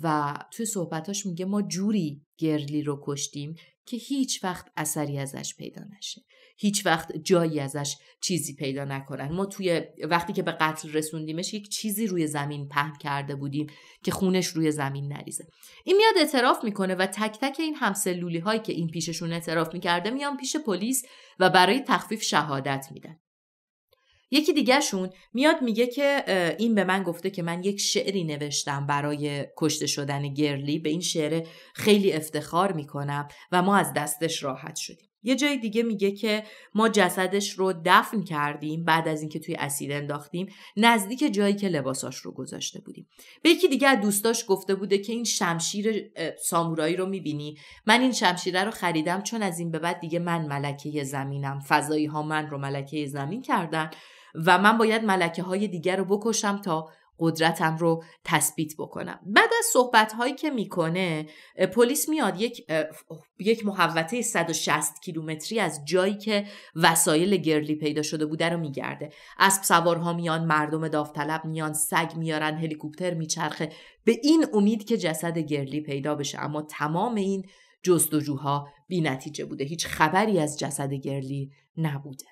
و توی صحبتاش میگه ما جوری گرلی رو کشتیم که هیچ وقت اثری ازش پیدا نشه هیچ وقت جایی ازش چیزی پیدا نکنن ما توی وقتی که به قتل رسوندیمش یک چیزی روی زمین پهن کرده بودیم که خونش روی زمین نریزه این میاد اعتراف میکنه و تک تک این همسلولی هایی که این پیششون اعتراف میکرده میان پیش پلیس و برای تخفیف شهادت میدن یکی دیگهشون میاد میگه که این به من گفته که من یک شعری نوشتم برای کشته شدن گرلی به این شعر خیلی افتخار میکنم و ما از دستش راحت شدیم یه جای دیگه میگه که ما جسدش رو دفن کردیم بعد از اینکه توی اسید انداختیم نزدیک جایی که لباساش رو گذاشته بودیم به یکی دیگه از دوستاش گفته بوده که این شمشیر سامورایی رو میبینی من این شمشیره رو خریدم چون از این به بعد دیگه من ملکه زمینم فضایی ها من رو ملکه زمین کردن و من باید ملکه های دیگر رو بکشم تا قدرتم رو تثبیت بکنم بعد از صحبت هایی که میکنه پلیس میاد یک یک محوطه 160 کیلومتری از جایی که وسایل گرلی پیدا شده بوده رو میگرده اسب سوارها میان مردم داوطلب میان سگ میارن هلیکوپتر میچرخه به این امید که جسد گرلی پیدا بشه اما تمام این جستجوها بی نتیجه بوده هیچ خبری از جسد گرلی نبوده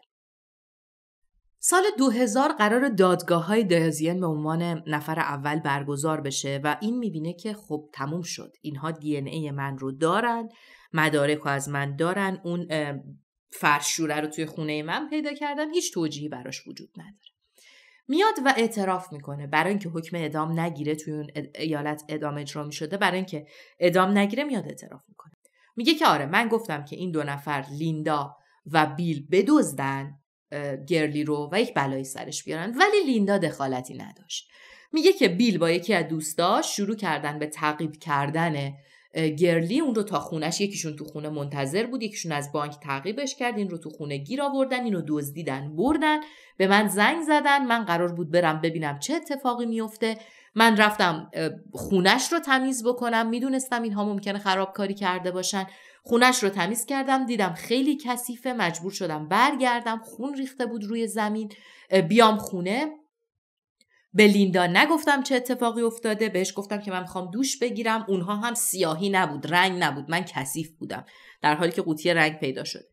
سال 2000 قرار دادگاه های دهزین به عنوان نفر اول برگزار بشه و این میبینه که خب تموم شد اینها دی ای من رو دارن مدارک رو از من دارن اون فرشوره رو توی خونه من پیدا کردن هیچ توجیهی براش وجود نداره میاد و اعتراف میکنه برای اینکه حکم اعدام نگیره توی اون ایالت اعدام اجرا میشده برای اینکه اعدام نگیره میاد اعتراف میکنه میگه که آره من گفتم که این دو نفر لیندا و بیل بدزدن گرلی رو و یک بلایی سرش بیارن ولی لیندا دخالتی نداشت میگه که بیل با یکی از دوستاش شروع کردن به تعقیب کردن گرلی اون رو تا خونش یکیشون تو خونه منتظر بود یکیشون از بانک تعقیبش کرد این رو تو خونه گیر آوردن اینو دزدیدن بردن به من زنگ زدن من قرار بود برم ببینم چه اتفاقی میفته من رفتم خونش رو تمیز بکنم میدونستم اینها ممکنه خرابکاری کرده باشن خونش رو تمیز کردم دیدم خیلی کثیفه مجبور شدم برگردم خون ریخته بود روی زمین بیام خونه به لیندا نگفتم چه اتفاقی افتاده بهش گفتم که من میخوام دوش بگیرم اونها هم سیاهی نبود رنگ نبود من کثیف بودم در حالی که قوطی رنگ پیدا شد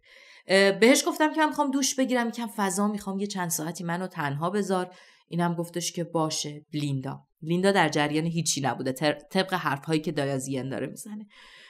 بهش گفتم که من میخوام دوش بگیرم یکم فضا میخوام یه چند ساعتی منو تنها بذار اینم گفتش که باشه لیندا لیندا در جریان هیچی نبوده طبق حرفهایی که دایازین داره میزنه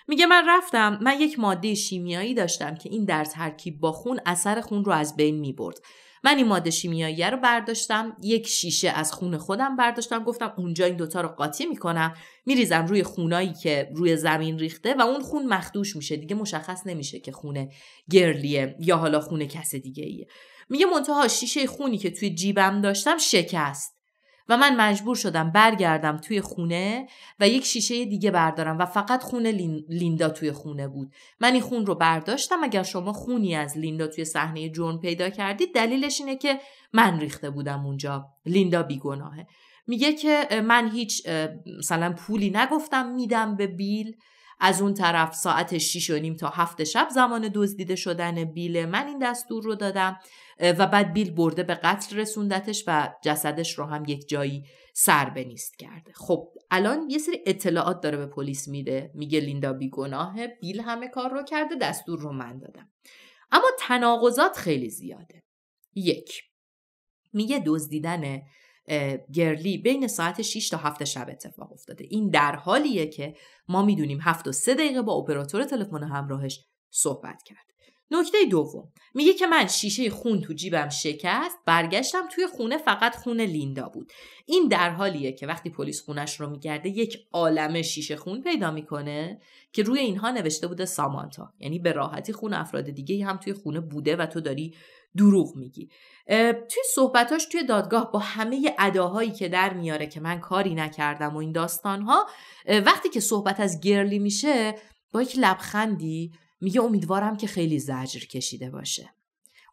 میگه من رفتم من یک ماده شیمیایی داشتم که این در ترکیب با خون اثر خون رو از بین میبرد من این ماده شیمیایی رو برداشتم یک شیشه از خون خودم برداشتم گفتم اونجا این دوتا رو قاطی میکنم میریزم روی خونایی که روی زمین ریخته و اون خون مخدوش میشه دیگه مشخص نمیشه که خون گرلیه یا حالا خون کس دیگه ایه میگه منتها شیشه خونی که توی جیبم داشتم شکست و من مجبور شدم برگردم توی خونه و یک شیشه دیگه بردارم و فقط خون لیندا توی خونه بود من این خون رو برداشتم اگر شما خونی از لیندا توی صحنه جرم پیدا کردید دلیلش اینه که من ریخته بودم اونجا لیندا بیگناهه میگه که من هیچ مثلا پولی نگفتم میدم به بیل از اون طرف ساعت 6 و نیم تا هفت شب زمان دزدیده شدن بیل من این دستور رو دادم و بعد بیل برده به قتل رسوندتش و جسدش رو هم یک جایی سر به نیست کرده خب الان یه سری اطلاعات داره به پلیس میده میگه لیندا بیگناهه بیل همه کار رو کرده دستور رو من دادم اما تناقضات خیلی زیاده یک میگه دزدیدن گرلی بین ساعت 6 تا 7 شب اتفاق افتاده این در حالیه که ما میدونیم 7 و 3 دقیقه با اپراتور تلفن همراهش صحبت کرد نکته دوم میگه که من شیشه خون تو جیبم شکست برگشتم توی خونه فقط خون لیندا بود این در حالیه که وقتی پلیس خونش رو میگرده یک عالمه شیشه خون پیدا میکنه که روی اینها نوشته بوده سامانتا یعنی به راحتی خون افراد دیگه هم توی خونه بوده و تو داری دروغ میگی توی صحبتاش توی دادگاه با همه اداهایی که در میاره که من کاری نکردم و این داستانها وقتی که صحبت از گرلی میشه با یک لبخندی میگه امیدوارم که خیلی زجر کشیده باشه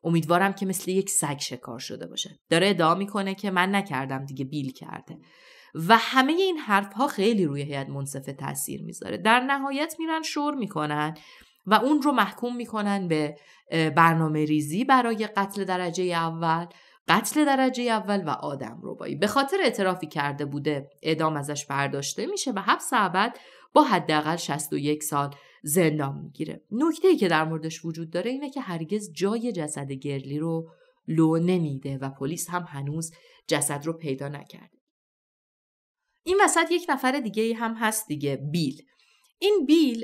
امیدوارم که مثل یک سگ شکار شده باشه داره ادعا میکنه که من نکردم دیگه بیل کرده و همه این حرف ها خیلی روی هیئت منصفه تاثیر میذاره در نهایت میرن شور میکنن و اون رو محکوم میکنن به برنامه ریزی برای قتل درجه اول قتل درجه اول و آدم روبایی به خاطر اعترافی کرده بوده اعدام ازش برداشته میشه و حبس ابد با حداقل 61 سال زندان میگیره نکته ای که در موردش وجود داره اینه که هرگز جای جسد گرلی رو لو نمیده و پلیس هم هنوز جسد رو پیدا نکرده این وسط یک نفر دیگه هم هست دیگه بیل این بیل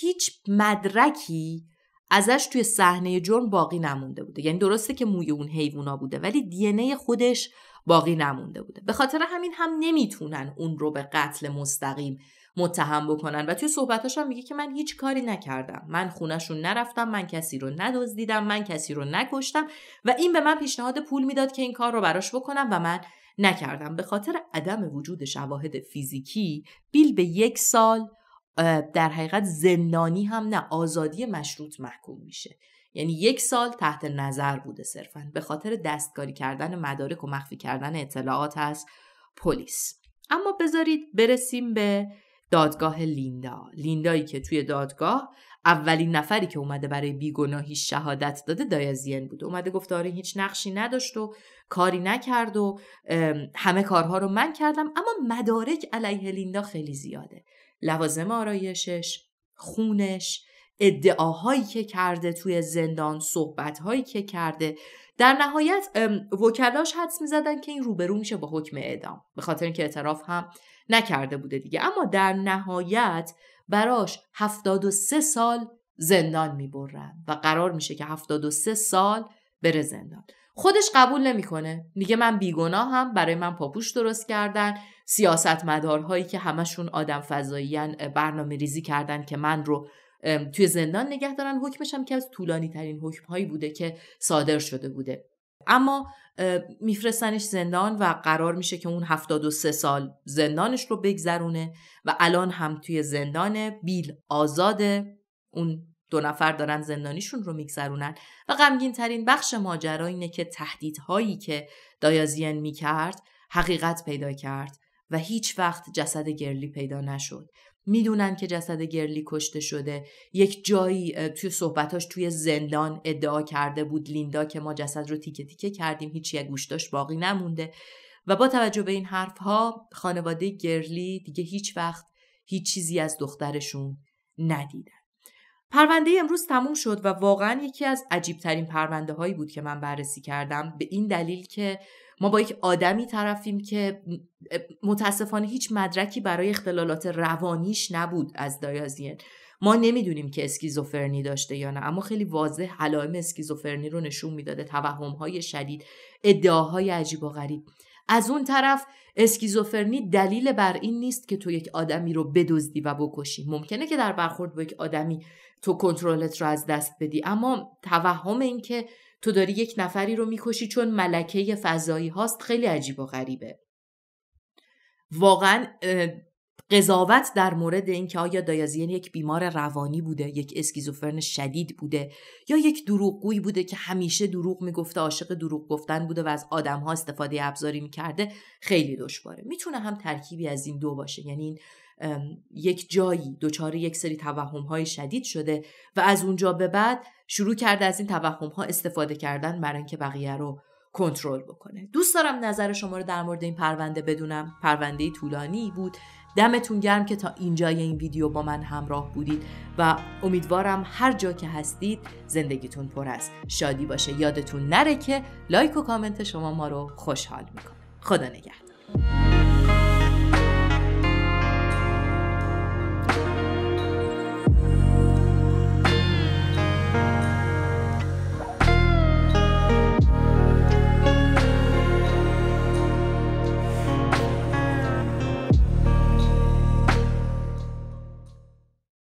هیچ مدرکی ازش توی صحنه جرم باقی نمونده بوده یعنی درسته که موی اون حیوونا بوده ولی دی خودش باقی نمونده بوده به خاطر همین هم نمیتونن اون رو به قتل مستقیم متهم بکنن و توی صحبتاش هم میگه که من هیچ کاری نکردم من خونشون نرفتم من کسی رو ندزدیدم من کسی رو نکشتم و این به من پیشنهاد پول میداد که این کار رو براش بکنم و من نکردم به خاطر عدم وجود شواهد فیزیکی بیل به یک سال در حقیقت زندانی هم نه آزادی مشروط محکوم میشه یعنی یک سال تحت نظر بوده صرفا به خاطر دستکاری کردن مدارک و مخفی کردن اطلاعات از پلیس اما بذارید برسیم به دادگاه لیندا لیندایی که توی دادگاه اولین نفری که اومده برای بیگناهی شهادت داده دایزین بود اومده گفت آره هیچ نقشی نداشت و کاری نکرد و همه کارها رو من کردم اما مدارک علیه لیندا خیلی زیاده لوازم آرایشش خونش ادعاهایی که کرده توی زندان صحبتهایی که کرده در نهایت وکلاش حدس میزدن که این روبرو میشه با حکم اعدام به خاطر اینکه اعتراف هم نکرده بوده دیگه اما در نهایت براش 73 سال زندان میبرن و قرار میشه که 73 سال بره زندان خودش قبول نمیکنه میگه من بیگناه هم برای من پاپوش درست کردن سیاست که همشون آدم فضاییان برنامه ریزی کردن که من رو توی زندان نگه دارن حکمش هم که از طولانی ترین حکم هایی بوده که صادر شده بوده اما میفرستنش زندان و قرار میشه که اون 73 سال زندانش رو بگذرونه و الان هم توی زندان بیل آزاده اون دو نفر دارن زندانیشون رو میگذرونن و غمگین ترین بخش ماجرا اینه که تهدیدهایی که دایازین میکرد حقیقت پیدا کرد و هیچ وقت جسد گرلی پیدا نشد میدونن که جسد گرلی کشته شده یک جایی توی صحبتاش توی زندان ادعا کرده بود لیندا که ما جسد رو تیکه تیکه کردیم هیچی گوشتاش باقی نمونده و با توجه به این ها خانواده گرلی دیگه هیچ وقت هیچ چیزی از دخترشون ندیدن پرونده امروز تموم شد و واقعا یکی از عجیبترین پرونده هایی بود که من بررسی کردم به این دلیل که ما با یک آدمی طرفیم که متاسفانه هیچ مدرکی برای اختلالات روانیش نبود از دایازین ما نمیدونیم که اسکیزوفرنی داشته یا نه اما خیلی واضح علائم اسکیزوفرنی رو نشون میداده توهم شدید ادعاهای عجیب و غریب از اون طرف اسکیزوفرنی دلیل بر این نیست که تو یک آدمی رو بدزدی و بکشی ممکنه که در برخورد با یک آدمی تو کنترلت رو از دست بدی اما توهم این که تو داری یک نفری رو میکشی چون ملکه فضایی هاست خیلی عجیب و غریبه واقعا قضاوت در مورد اینکه آیا دایازین یک بیمار روانی بوده یک اسکیزوفرن شدید بوده یا یک دروغگویی بوده که همیشه دروغ میگفته عاشق دروغ گفتن بوده و از آدمها استفاده ابزاری میکرده خیلی دشواره میتونه هم ترکیبی از این دو باشه یعنی این یک جایی دچار یک سری توهم های شدید شده و از اونجا به بعد شروع کرده از این توهم ها استفاده کردن برای اینکه بقیه رو کنترل بکنه دوست دارم نظر شما رو در مورد این پرونده بدونم پرونده طولانی بود دمتون گرم که تا اینجای این ویدیو با من همراه بودید و امیدوارم هر جا که هستید زندگیتون پر است. شادی باشه یادتون نره که لایک و کامنت شما ما رو خوشحال میکنه خدا نگهدار